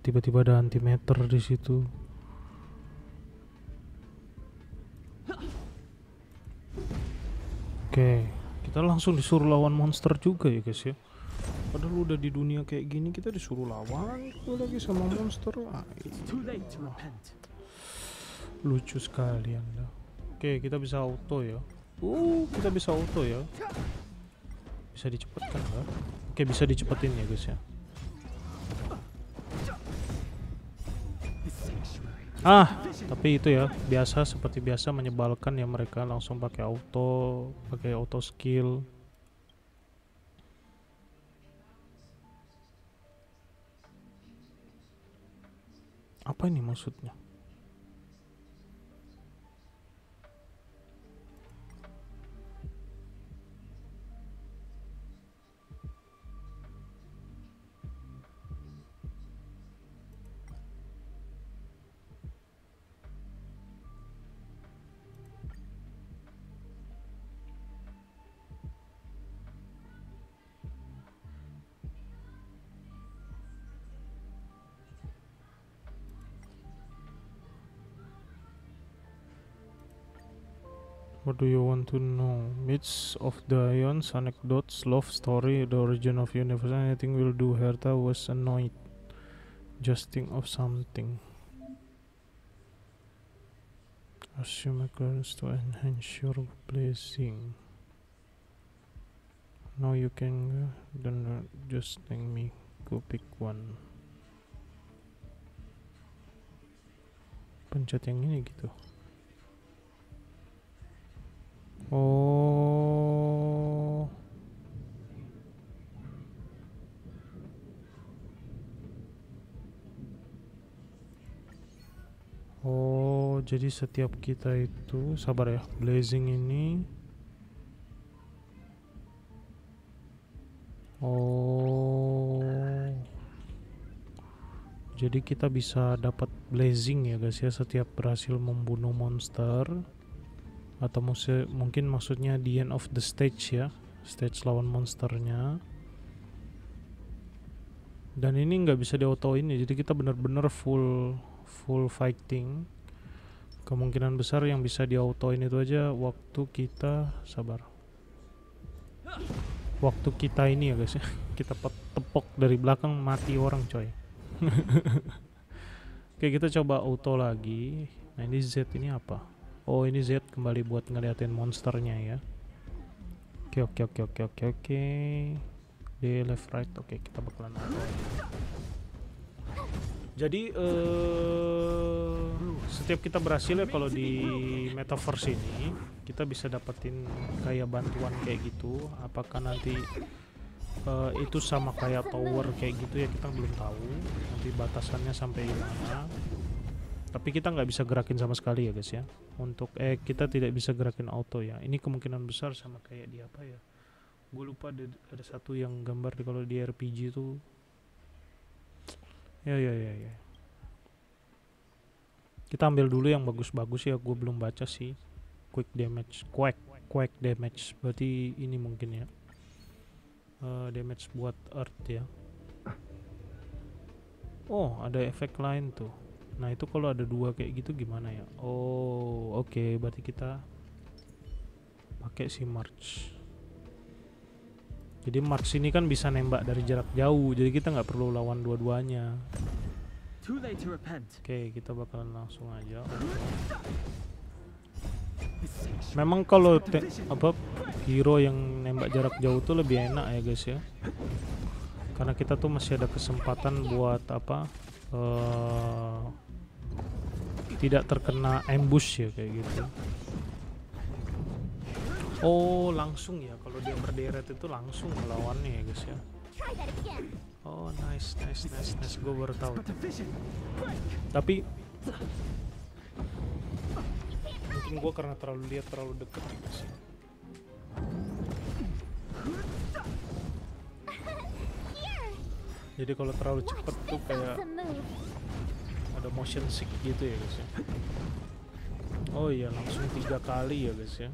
tiba-tiba ada antimeter di situ oke kita langsung disuruh lawan monster juga ya guys ya padahal udah di dunia kayak gini kita disuruh lawan itu lagi sama monster ah, lucu sekali anda oke kita bisa auto ya uh kita bisa auto ya bisa dicepatkan nggak oke bisa dicepetin ya guys ya Ah, tapi itu ya biasa seperti biasa menyebalkan ya mereka langsung pakai auto, pakai auto skill. Apa ini maksudnya? do you want to know? myths of the Ion's anecdotes, love story, the origin of universe, anything will do? Hertha was annoyed. Just think of something. Assume a clearance to enhance your blessing. Now you can uh, just thank me. Go pick one. Pencet yang ini gitu. Oh. Oh, jadi setiap kita itu sabar ya. Blazing ini Oh. Jadi kita bisa dapat blazing ya guys ya setiap berhasil membunuh monster atau musuh, mungkin maksudnya the end of the stage ya stage lawan monsternya dan ini nggak bisa di auto ini ya. jadi kita bener-bener full full fighting kemungkinan besar yang bisa di auto ini itu aja waktu kita sabar waktu kita ini ya guys ya <laughs> kita tepok dari belakang mati orang coy <laughs> oke kita coba auto lagi nah ini Z ini apa Oh ini Z kembali buat ngeliatin monsternya ya. Oke oke oke oke oke oke. Di left right. Oke kita bakalan. Jadi uh, setiap kita berhasil ya kalau di metaverse ini kita bisa dapetin kayak bantuan kayak gitu. Apakah nanti uh, itu sama kayak tower kayak gitu ya kita belum tahu nanti batasannya sampai mana? tapi kita nggak bisa gerakin sama sekali ya guys ya untuk eh kita tidak bisa gerakin auto ya ini kemungkinan besar sama kayak di apa ya gue lupa ada, ada satu yang gambar di kalau di RPG itu ya ya ya ya kita ambil dulu yang bagus-bagus ya gue belum baca sih quick damage quick quick damage berarti ini mungkin ya uh, damage buat earth ya oh ada efek lain tuh nah itu kalau ada dua kayak gitu gimana ya oh oke okay, berarti kita pakai si march jadi march ini kan bisa nembak dari jarak jauh jadi kita nggak perlu lawan dua-duanya oke okay, kita bakalan langsung aja memang kalau apa hero yang nembak jarak jauh tuh lebih enak ya guys ya karena kita tuh masih ada kesempatan buat apa uh, tidak terkena embus ya kayak gitu oh langsung ya kalau dia berderet itu langsung melawannya ya guys ya oh nice nice nice nice gue baru tahu tapi mungkin gue karena terlalu lihat terlalu deket ya guys ya. jadi kalau terlalu cepet tuh kayak ada motion sick gitu ya guys ya oh iya langsung tiga kali ya guys ya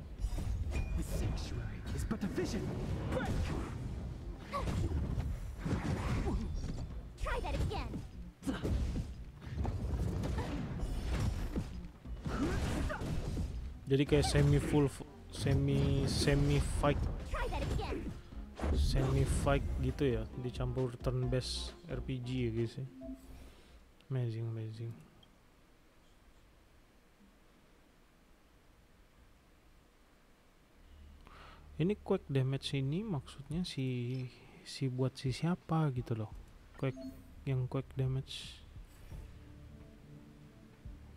jadi kayak semi full semi semi fight semi fight gitu ya dicampur turn based RPG ya guys ya amazing amazing ini quick damage ini maksudnya si si buat si siapa gitu loh quick yang quick damage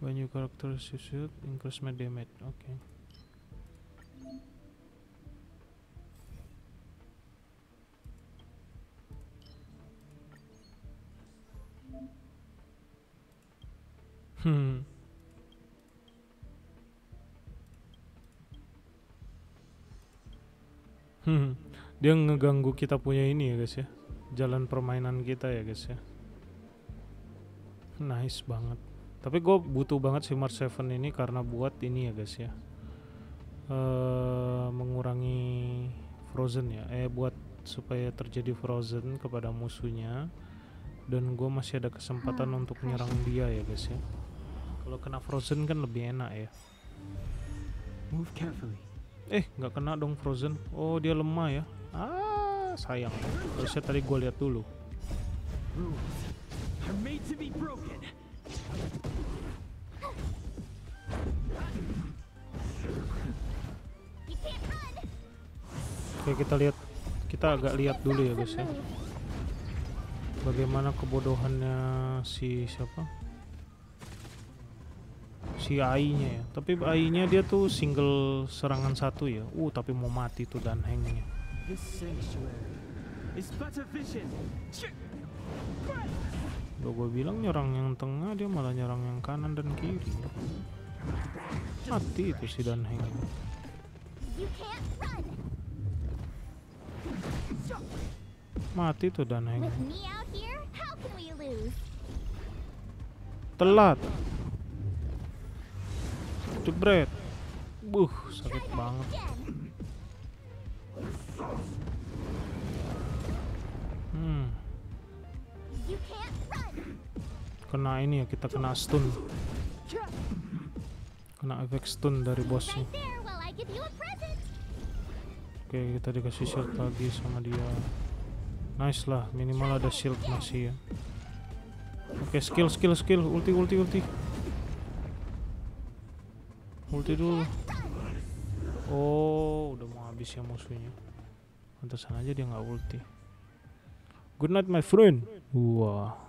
when you character shoot increase my damage oke okay. Hmm. Hmm. Dia ngeganggu kita punya ini ya guys ya. Jalan permainan kita ya guys ya. Nice banget. Tapi gue butuh banget si Mark 7 ini karena buat ini ya guys ya. Uh, mengurangi frozen ya. Eh buat supaya terjadi frozen kepada musuhnya. Dan gue masih ada kesempatan hmm. untuk menyerang dia ya guys ya. Kalau kena frozen kan lebih enak ya. Move carefully. Eh, nggak kena dong frozen. Oh, dia lemah ya. Ah, sayang. Harusnya tadi gue lihat dulu. Oke, kita lihat. Kita agak lihat dulu ya, guys ya. Bagaimana kebodohannya si siapa? si AI-nya ya. Tapi AI-nya dia tuh single serangan satu ya. Uh, tapi mau mati tuh dan hangnya. Udah gue bilang nyerang yang tengah dia malah nyerang yang kanan dan kiri. Mati itu si dan hang. Mati tuh dan hang. Telat jebret buh sakit banget hmm. kena ini ya kita kena stun kena efek stun dari bosnya oke kita dikasih shield lagi sama dia nice lah minimal ada shield masih ya oke skill skill skill ulti ulti ulti multi dulu oh udah mau habis ya musuhnya pantesan aja dia nggak ulti good night my friend wah wow.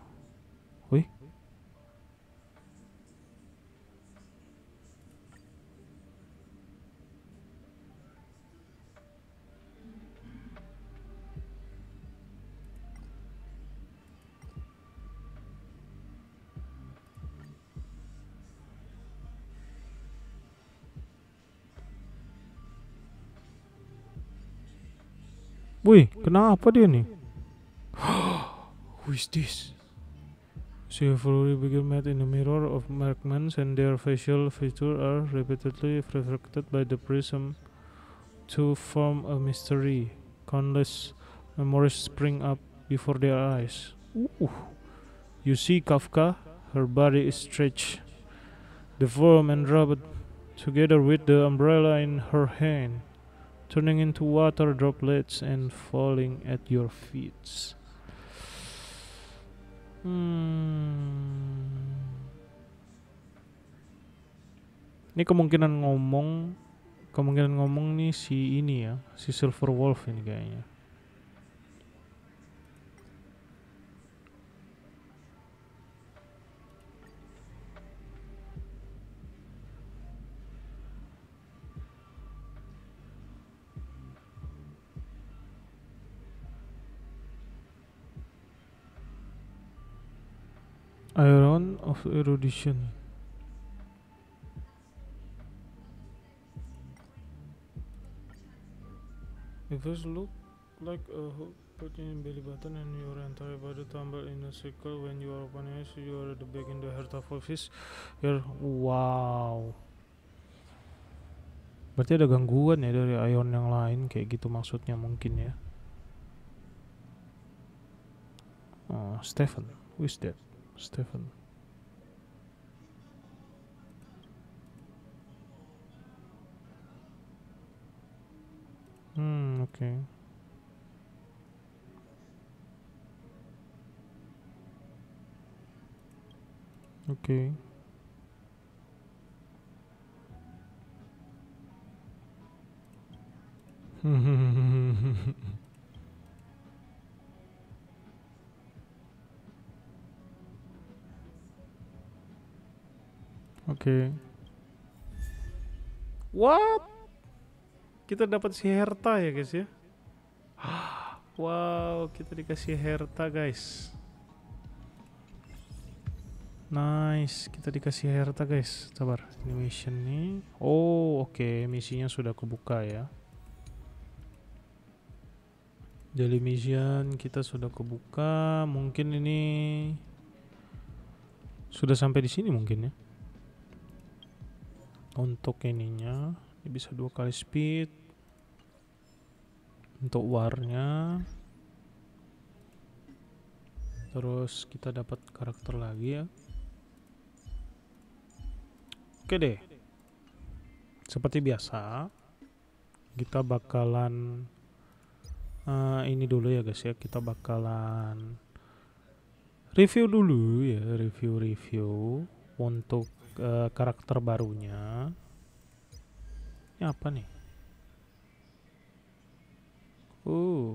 Woi, kenapa dia nih? <gasps> Who is this? Silvery begin met in the mirror of Markman, and their facial features are repeatedly reflected by the prism to form a mystery. Countless memories spring up before their eyes. Ooh. You see Kafka, her body is stretched, deformed and rubbed, together with the umbrella in her hand. turning into water droplets and falling at your feet. Hmm. Ini kemungkinan ngomong, kemungkinan ngomong nih si ini ya, si Silver Wolf ini kayaknya. Iron of erosion If this look like a hook put in belly button and your entire body tumble in a circle when you are open eyes you are the back in the heart of office your wow berarti ada gangguan ya dari ion yang lain kayak gitu maksudnya mungkin ya oh, Stephen who is that Stefan. Hmm, okay. Okay. <laughs> Oke. Okay. What? Kita dapat si Herta ya guys ya. <gasps> Wow, kita dikasih Herta guys. Nice, kita dikasih Herta guys. Sabar, ini mission nih. Oh, oke, okay. misinya sudah kebuka ya. Jadi mission kita sudah kebuka. Mungkin ini sudah sampai di sini mungkin ya untuk ininya ini bisa dua kali speed untuk warnya terus kita dapat karakter lagi ya oke deh seperti biasa kita bakalan uh, ini dulu ya guys ya kita bakalan review dulu ya review-review untuk uh, karakter barunya. Ini apa nih? Uh.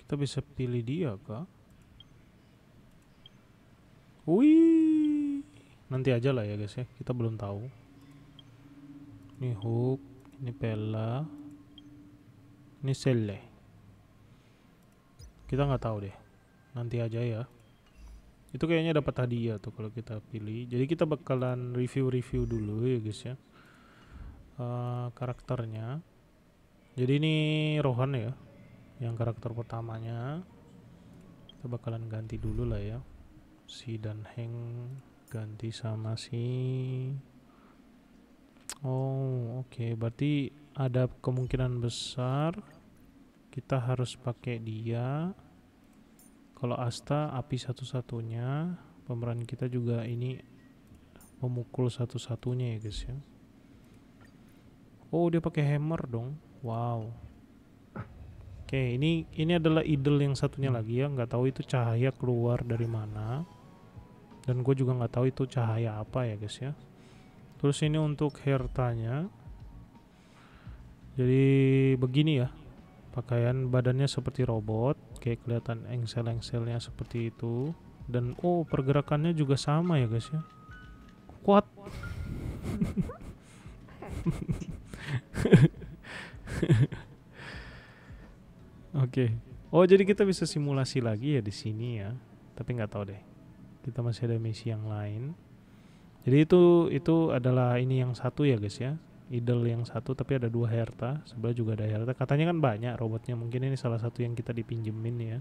Kita bisa pilih dia kah? Wih. Nanti aja lah ya guys ya. Kita belum tahu. Ini hook, ini Bella, ini sele Kita nggak tahu deh. Nanti aja ya itu kayaknya dapat hadiah tuh kalau kita pilih jadi kita bakalan review-review dulu ya guys ya uh, karakternya jadi ini Rohan ya yang karakter pertamanya kita bakalan ganti dulu lah ya si dan Heng ganti sama si oh oke okay. berarti ada kemungkinan besar kita harus pakai dia kalau Asta api satu-satunya, pemeran kita juga ini memukul satu-satunya ya guys ya. Oh dia pakai hammer dong. Wow. Oke ini ini adalah idol yang satunya lagi ya. Nggak tahu itu cahaya keluar dari mana. Dan gue juga nggak tahu itu cahaya apa ya guys ya. Terus ini untuk hertanya. Jadi begini ya pakaian badannya seperti robot kayak kelihatan engsel-engselnya seperti itu dan oh pergerakannya juga sama ya guys ya kuat <laughs> oke okay. oh jadi kita bisa simulasi lagi ya di sini ya tapi nggak tahu deh kita masih ada misi yang lain jadi itu itu adalah ini yang satu ya guys ya idol yang satu tapi ada dua Herta sebelah juga ada Herta katanya kan banyak robotnya mungkin ini salah satu yang kita dipinjemin ya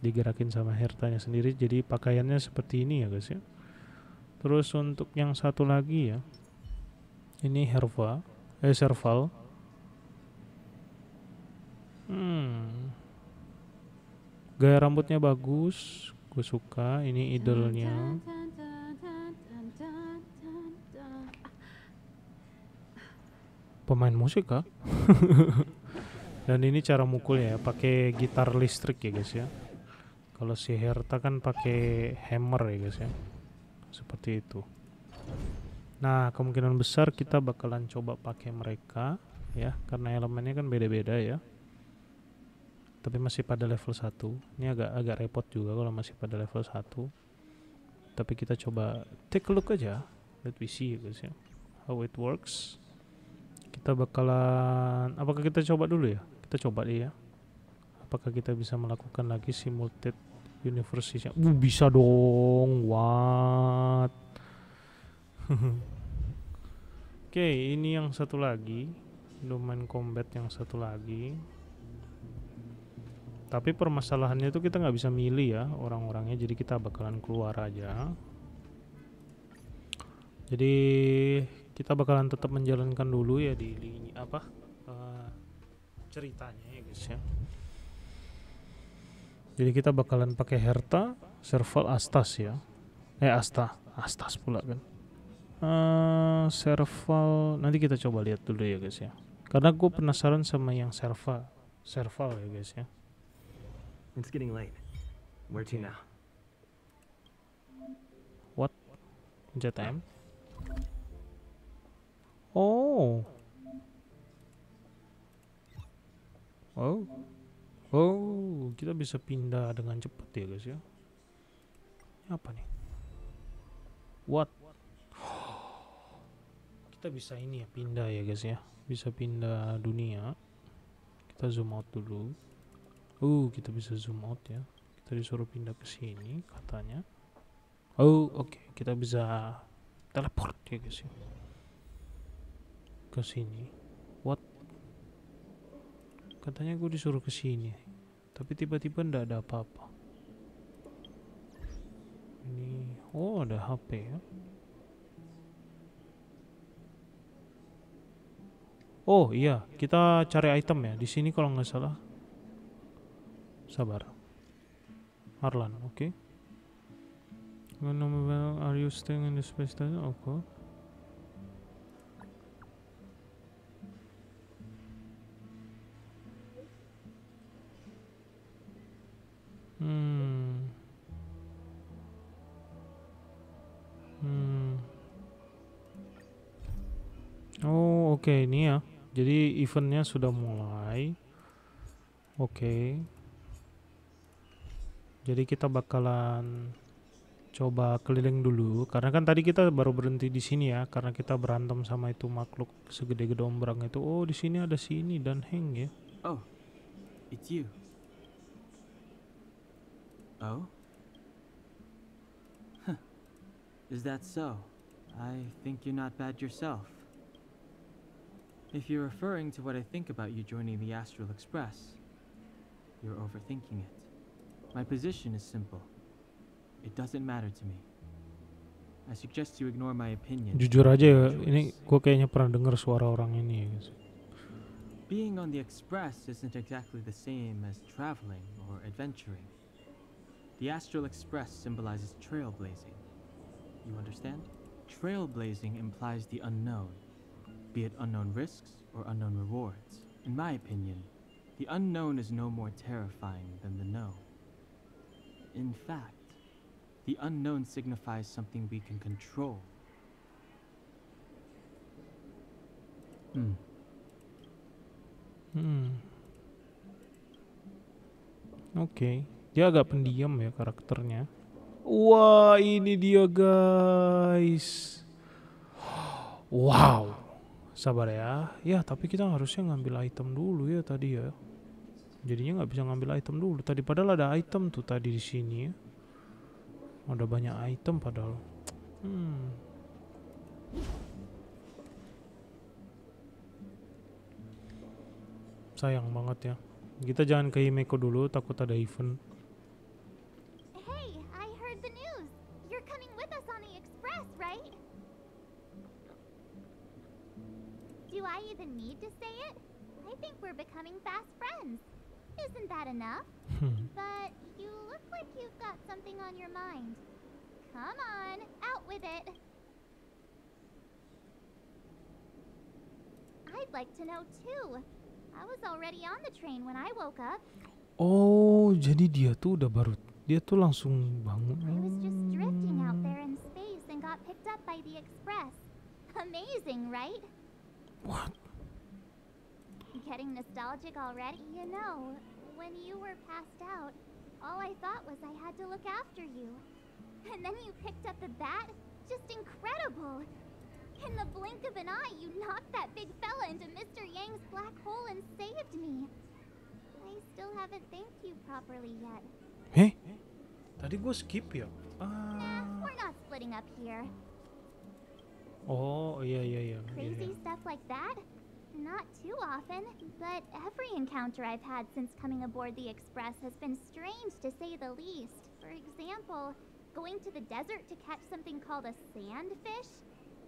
digerakin sama Hertanya sendiri jadi pakaiannya seperti ini ya guys ya terus untuk yang satu lagi ya ini Herva eh Serval hmm gaya rambutnya bagus gue suka ini nah, idolnya pemain musik kah? <laughs> Dan ini cara mukul ya, pakai gitar listrik ya guys ya. Kalau si Herta kan pakai hammer ya guys ya. Seperti itu. Nah, kemungkinan besar kita bakalan coba pakai mereka ya, karena elemennya kan beda-beda ya. Tapi masih pada level 1. Ini agak agak repot juga kalau masih pada level 1. Tapi kita coba take a look aja. Let we see ya guys ya. How it works kita bakalan apakah kita coba dulu ya kita coba deh ya apakah kita bisa melakukan lagi simulated university uh, bisa dong what <laughs> oke okay, ini yang satu lagi domain combat yang satu lagi tapi permasalahannya itu kita nggak bisa milih ya orang-orangnya jadi kita bakalan keluar aja jadi kita bakalan tetap menjalankan dulu ya di lini apa uh, ceritanya ya guys ya jadi kita bakalan pakai Herta serval Astas ya eh Asta Astas pula kan uh, eh, serval nanti kita coba lihat dulu ya guys ya karena gue penasaran sama yang serva serval ya guys ya It's getting late. Where to now? What? jtm Oh. Oh. Oh, kita bisa pindah dengan cepat ya, guys ya. Ini apa nih? What? Kita bisa ini ya pindah ya, guys ya. Bisa pindah dunia. Kita zoom out dulu. Oh, uh, kita bisa zoom out ya. Kita disuruh pindah ke sini katanya. Oh, oke, okay. kita bisa teleport ya, guys ya ke sini what katanya gue disuruh ke sini tapi tiba-tiba ndak ada apa-apa ini oh ada HP ya Oh iya, kita cari item ya. Di sini kalau nggak salah. Sabar. Marlan, oke. Okay. Are you staying in the space station? Okay. Hmm. Hmm. Oh, oke okay, ini ya. Jadi eventnya sudah mulai. Oke. Okay. Jadi kita bakalan coba keliling dulu karena kan tadi kita baru berhenti di sini ya karena kita berantem sama itu makhluk segede gedombrang itu. Oh, di sini ada sini dan Heng ya. Oh. It's you. Oh? Huh. Is that so? I think you're not bad yourself. If you're referring to what I think about you joining the Astral Express, you're overthinking it. My position is simple. It doesn't matter to me. I suggest you ignore my opinion. Jujur aja ya, ini gue kayaknya pernah dengar suara orang ini. Being on the express isn't exactly the same as traveling or adventuring. The Astral Express symbolizes trailblazing. You understand? Trailblazing implies the unknown, be it unknown risks or unknown rewards. In my opinion, the unknown is no more terrifying than the known. In fact, the unknown signifies something we can control. Hmm. Hmm. Okay. Dia agak pendiam ya karakternya. Wah, ini dia guys. Wow. Sabar ya. Ya, tapi kita harusnya ngambil item dulu ya tadi ya. Jadinya nggak bisa ngambil item dulu. Tadi padahal ada item tuh tadi di sini ya. Ada banyak item padahal. Hmm. Sayang banget ya. Kita jangan ke Himeko dulu, takut ada event. Do I even need to say it? I think we're becoming fast friends. Isn't that enough? Hmm. but you look like you've got something on your mind. Come on, out with it. I'd like to know too. I was already on the train when I woke up. Oh, jadi dia tuh udah baru dia tuh langsung bangun. I was just drifting out there in space and got picked up by the express. Amazing, right? What? Getting nostalgic already? You know, when you were passed out, all I thought was I had to look after you. And then you picked up the bat? Just incredible! In the blink of an eye, you knocked that big fella into Mr. Yang's black hole and saved me. I still haven't thanked you properly yet. Hey, tadi gue skip ya. Uh... Nah, ah. we're not splitting up here. Oh, yeah, yeah, yeah. Crazy yeah, yeah. stuff like that? Not too often, but every encounter I've had since coming aboard the Express has been strange to say the least. For example, going to the desert to catch something called a sandfish,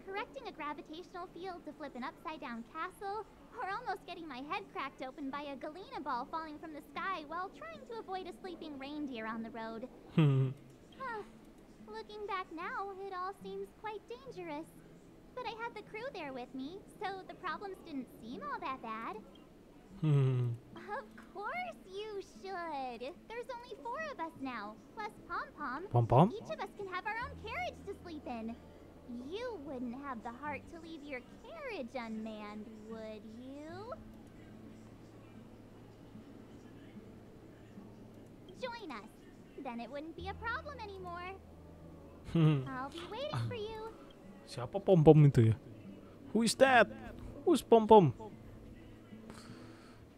correcting a gravitational field to flip an upside down castle, or almost getting my head cracked open by a galena ball falling from the sky while trying to avoid a sleeping reindeer on the road. <laughs> huh. Looking back now, it all seems quite dangerous that I had the crew there with me, so the problems didn't seem all that bad. Hmm. of course you should. There's only four of us now, plus Pom Pom. Pom Pom? Each of us can have our own carriage to sleep in. You wouldn't have the heart to leave your carriage unmanned, would you? Join us. Then it wouldn't be a problem anymore. Hmm. I'll be waiting for you. Siapa pom pom itu ya? Who is that? Who's pom pom?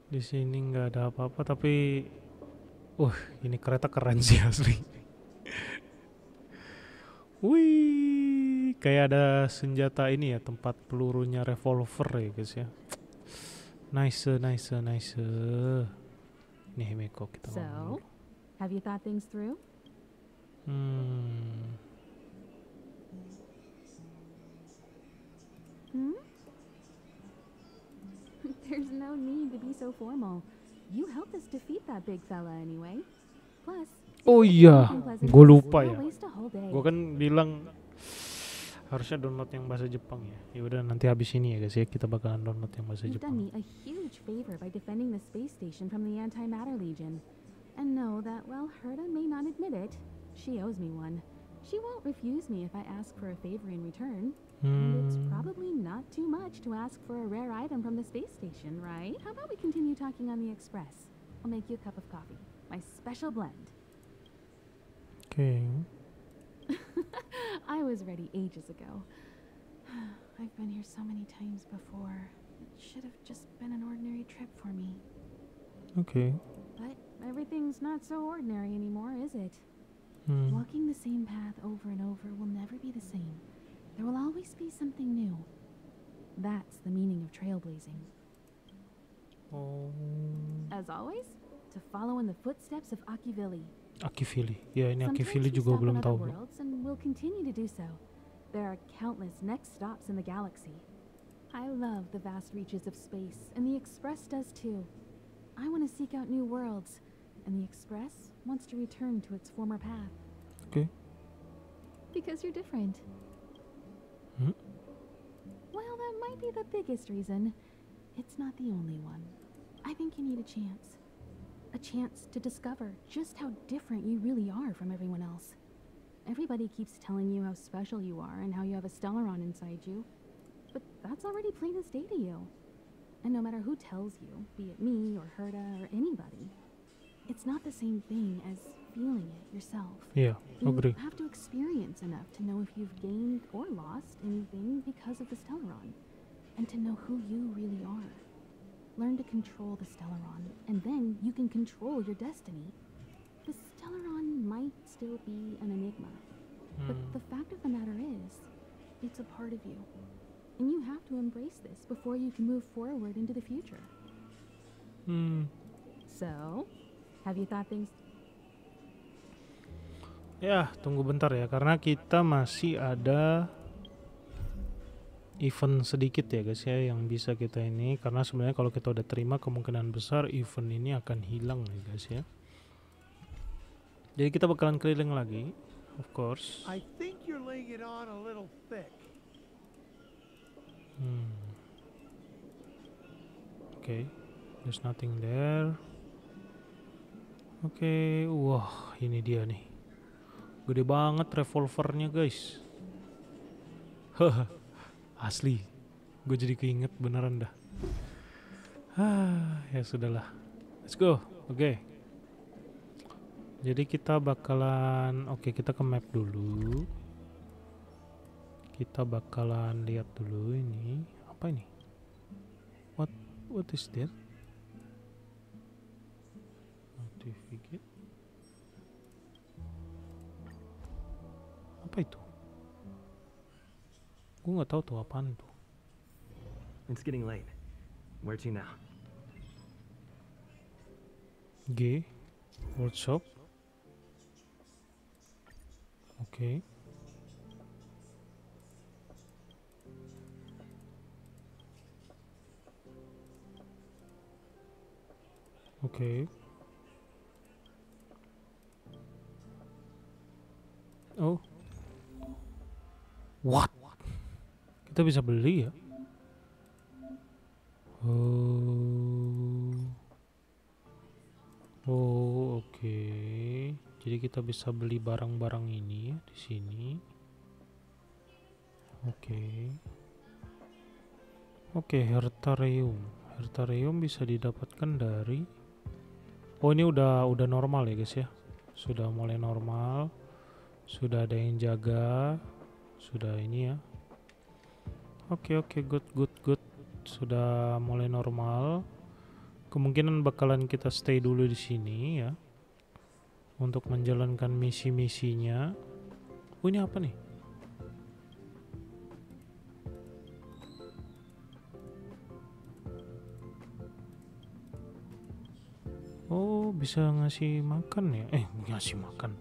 Di sini nggak ada apa-apa tapi, wah uh, ini kereta keren sih asli. Wih, kayak ada senjata ini ya tempat pelurunya revolver ya guys ya. Nice, nice, nice. Nih Himeko kita so, Have you thought things through? Hmm. Hmm? <laughs> There's no need to be so formal. You helped us defeat that big fella anyway. Plus, oh iya, gue lupa ya. Gue kan bilang harusnya download yang bahasa Jepang ya. Ya udah nanti habis ini ya guys ya kita bakalan download yang bahasa You've Jepang. Done me a huge favor by defending the space station from the antimatter legion. And know that while Herda may not admit it, she owes me one. She won't refuse me if I ask for a favor in return it's hmm. probably not too much to ask for a rare item from the space station, right? How about we continue talking on the express? I'll make you a cup of coffee. My special blend. Okay. <laughs> I was ready ages ago. <sighs> I've been here so many times before. It should have just been an ordinary trip for me. Okay. But everything's not so ordinary anymore, is it? Hmm. Walking the same path over and over will never be the same. There will always be something new. That's the meaning of trailblazing. Oh. As always, to follow in the footsteps of Akivili. Akivili. Yeah, ini Akivili juga belum tahu. And we'll continue to do so. There are countless next stops in the galaxy. I love the vast reaches of space, and the Express does too. I want to seek out new worlds, and the Express wants to return to its former path. Okay. Because you're different might be the biggest reason. It's not the only one. I think you need a chance. A chance to discover just how different you really are from everyone else. Everybody keeps telling you how special you are and how you have a Stellaron inside you, but that's already plain as day to you. And no matter who tells you, be it me or Herda or anybody, it's not the same thing as feeling it yourself. Yeah, you agree. You have to experience enough to know if you've gained or lost anything because of the Stellaron and to know who you really are. Learn to control the Stellaron, and then you can control your destiny. The Stellaron might still be an enigma, but hmm. the fact of the matter is, it's a part of you. And you have to embrace this before you can move forward into the future. Hmm. So, have you thought things? Ya, tunggu bentar ya, karena kita masih ada event sedikit ya guys ya yang bisa kita ini karena sebenarnya kalau kita udah terima kemungkinan besar event ini akan hilang ya guys ya jadi kita bakalan keliling lagi of course hmm. oke okay. there's nothing there oke okay. wah ini dia nih gede banget revolvernya guys haha <laughs> asli gue jadi keinget beneran dah ah ya sudahlah let's go oke okay. jadi kita bakalan oke okay, kita ke map dulu kita bakalan lihat dulu ini apa ini what what is there notificate Gue nggak tahu tuh apaan tuh. It's getting late. Where to now? G workshop. Okay. Okay. Oh. What? Kita bisa beli ya? Oh. Oh, oke. Okay. Jadi kita bisa beli barang-barang ini ya di sini. Oke. Okay. Oke, okay, hertarium. Hertarium bisa didapatkan dari Oh, ini udah udah normal ya, guys ya. Sudah mulai normal. Sudah ada yang jaga. Sudah ini ya. Oke okay, oke okay, good good good sudah mulai normal. Kemungkinan bakalan kita stay dulu di sini ya untuk menjalankan misi-misinya. Oh ini apa nih? Oh bisa ngasih makan ya? Eh ngasih makan,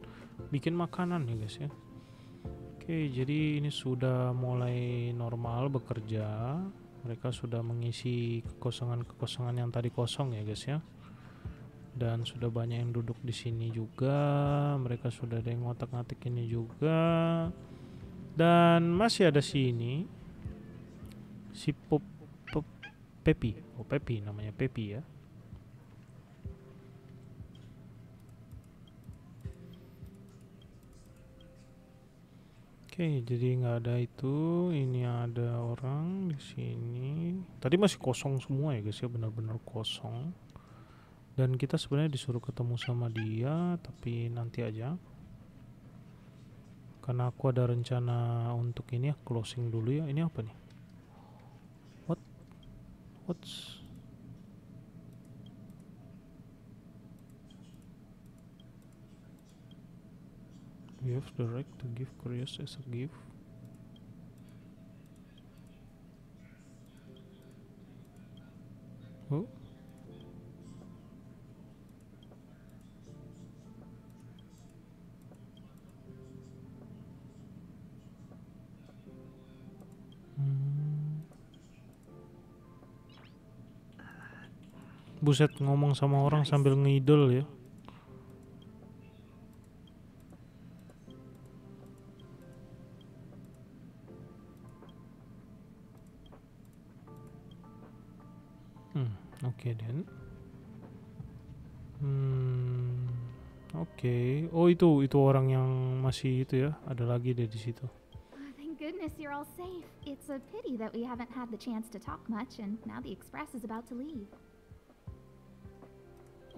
bikin makanan ya guys ya. Oke, jadi ini sudah mulai normal bekerja. Mereka sudah mengisi kekosongan-kekosongan yang tadi kosong ya, guys ya. Dan sudah banyak yang duduk di sini juga. Mereka sudah ada yang ngotak-ngatik ini juga. Dan masih ada sini si Pepi. Oh, Pepi namanya Pepi ya. Oke, okay, jadi nggak ada itu. Ini ada orang di sini. Tadi masih kosong semua ya guys ya, benar-benar kosong. Dan kita sebenarnya disuruh ketemu sama dia, tapi nanti aja. Karena aku ada rencana untuk ini ya, closing dulu ya. Ini apa nih? What? What's You have the right to give curious as a gift. Oh. buset ngomong sama orang sambil ngidol ya get in. Hmm. Okay. Oh itu itu orang yang masih itu ya. Ada lagi deh di situ. Oh, goodness you're all safe. It's a pity that we haven't had the chance to talk much, and now the express is about to leave.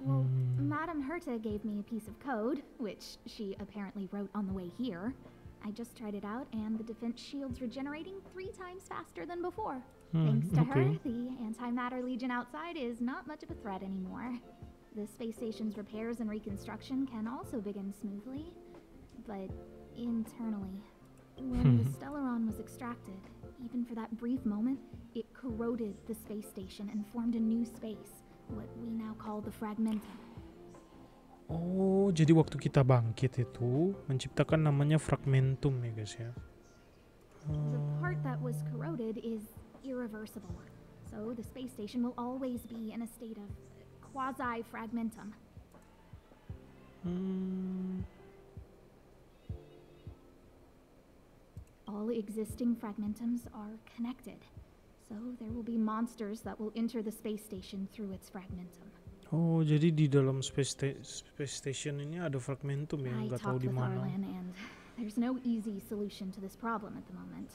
Well, mm. Madame Herta gave me a piece of code, which she apparently wrote on the way here. I just tried it out, and the defense shield's regenerating three times faster than before. Hmm, Thanks to okay. her, the antimatter legion outside is not much of a threat anymore. The space station's repairs and reconstruction can also begin smoothly, but internally. When the hmm. Stellaron was extracted, even for that brief moment, it corroded the space station and formed a new space, what we now call the Fragmentum. Oh, jadi waktu kita bangkit itu menciptakan namanya fragmentum ya guys ya. The part oh. that was corroded is irreversible. So the space station will always be in a state of quasi-fragmentum. Mm. All existing fragmentums are connected. So there will be monsters that will enter the space station through its fragmentum. Oh, jadi di dalam space, sta space station ini ada fragmentum ya, nggak tahu di mana. There's no easy solution to this problem at the moment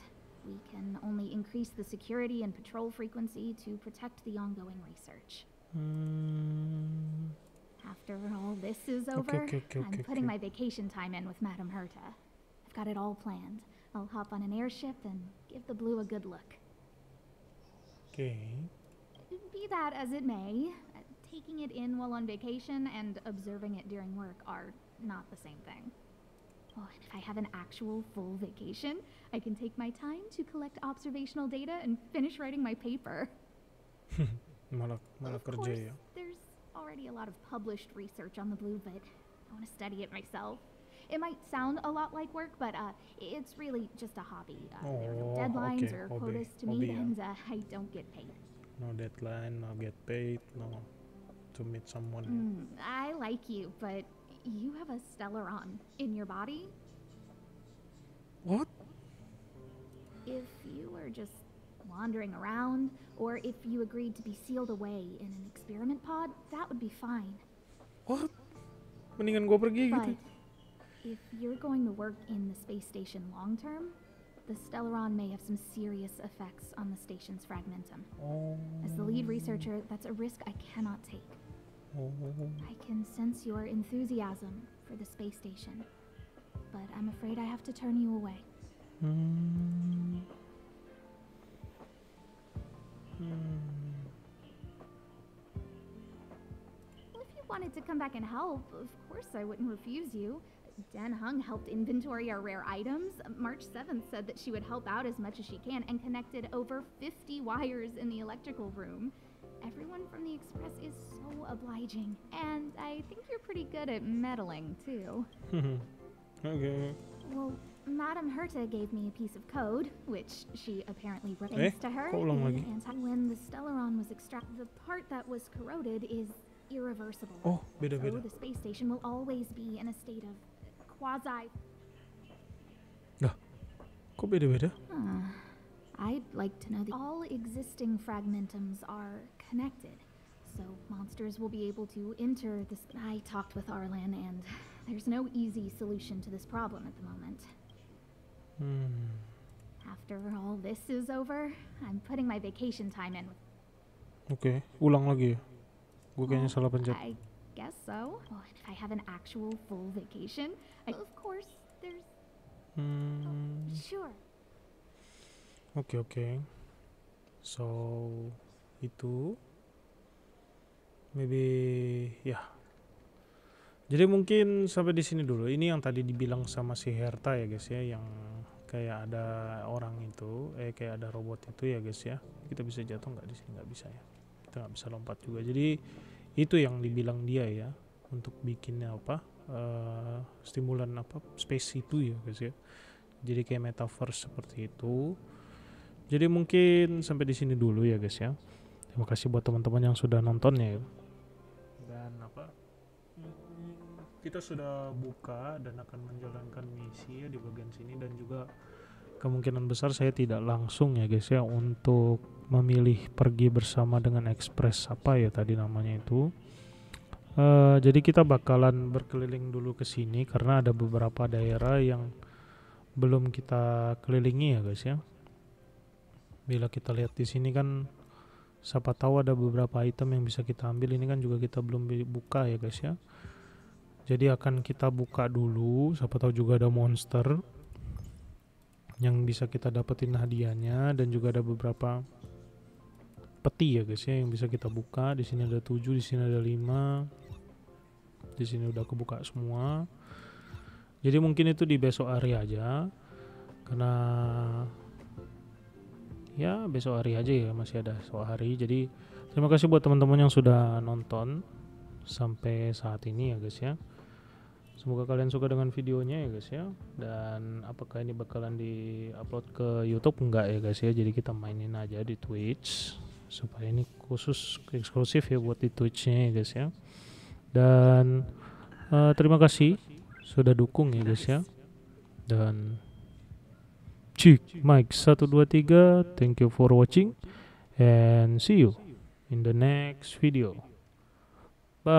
we can only increase the security and patrol frequency to protect the ongoing research. Mm. After all this is over, okay, okay, okay, I'm putting my vacation time in with Madame Herta. I've got it all planned. I'll hop on an airship and give the blue a good look. Okay. Be that as it may, uh, taking it in while on vacation and observing it during work are not the same thing. Oh, if I have an actual full vacation, I can take my time to collect observational data and finish writing my paper. <laughs> of course, there's already a lot of published research on the blue, but I want to study it myself. It might sound a lot like work, but uh, it's really just a hobby. Uh, oh, there are no oh, deadlines okay. or hobby. quotas to meet, yeah. and uh, I don't get paid. No deadline, no get paid, no to meet someone. Mm, I like you, but you have a Stellaron in your body? What? If you were just wandering around, or if you agreed to be sealed away in an experiment pod, that would be fine. What? Mendingan gue pergi but gitu. if you're going to work in the space station long term, the Stellaron may have some serious effects on the station's fragmentum. Oh. As the lead researcher, that's a risk I cannot take. I can sense your enthusiasm for the space station, but I'm afraid I have to turn you away. if you wanted to come back and help, of course I wouldn't refuse you. Dan Hung helped inventory our rare items. March 7th said that she would help out as much as she can and connected over 50 wires in the electrical room. Everyone from the Express is so obliging. And I think you're pretty good at meddling, too. <laughs> okay. Well, Madame Herta gave me a piece of code, which she apparently relates eh? to her. And when the Stellaron was extracted, the part that was corroded is irreversible. Oh, bit of so the space station will always be in a state of quasi. Ah, could better. I'd like to know that all existing fragmentums are connected. So monsters will be able to enter this. I talked with Arlan, and there's no easy solution to this problem at the moment. Hmm. After all this is over, I'm putting my vacation time in. Okay, ulang lagi. Gue kayaknya salah pencet. I guess so. Well, if I have an actual full vacation, I, of course there's. Hmm. Oh, sure. Okay, okay. So. itu maybe ya yeah. jadi mungkin sampai di sini dulu ini yang tadi dibilang sama si Herta ya guys ya yang kayak ada orang itu eh kayak ada robot itu ya guys ya kita bisa jatuh nggak di sini nggak bisa ya kita nggak bisa lompat juga jadi itu yang dibilang dia ya untuk bikinnya apa uh, stimulan apa space itu ya guys ya jadi kayak metaverse seperti itu jadi mungkin sampai di sini dulu ya guys ya terima kasih buat teman-teman yang sudah nonton ya. dan apa kita sudah buka dan akan menjalankan misi ya di bagian sini dan juga kemungkinan besar saya tidak langsung ya guys ya untuk memilih pergi bersama dengan ekspres apa ya tadi namanya itu uh, jadi kita bakalan berkeliling dulu ke sini karena ada beberapa daerah yang belum kita kelilingi ya guys ya bila kita lihat di sini kan siapa tahu ada beberapa item yang bisa kita ambil ini kan juga kita belum buka ya guys ya jadi akan kita buka dulu siapa tahu juga ada monster yang bisa kita dapetin hadiahnya dan juga ada beberapa peti ya guys ya yang bisa kita buka di sini ada 7 di sini ada 5 di sini udah kebuka semua jadi mungkin itu di besok area aja karena ya besok hari aja ya masih ada esok hari jadi terima kasih buat teman-teman yang sudah nonton sampai saat ini ya guys ya semoga kalian suka dengan videonya ya guys ya dan apakah ini bakalan diupload ke YouTube enggak ya guys ya jadi kita mainin aja di Twitch supaya ini khusus eksklusif ya buat di twitch nya ya guys ya dan uh, terima kasih sudah dukung ya guys ya dan cik mic 123 thank you for watching and see you in the next video bye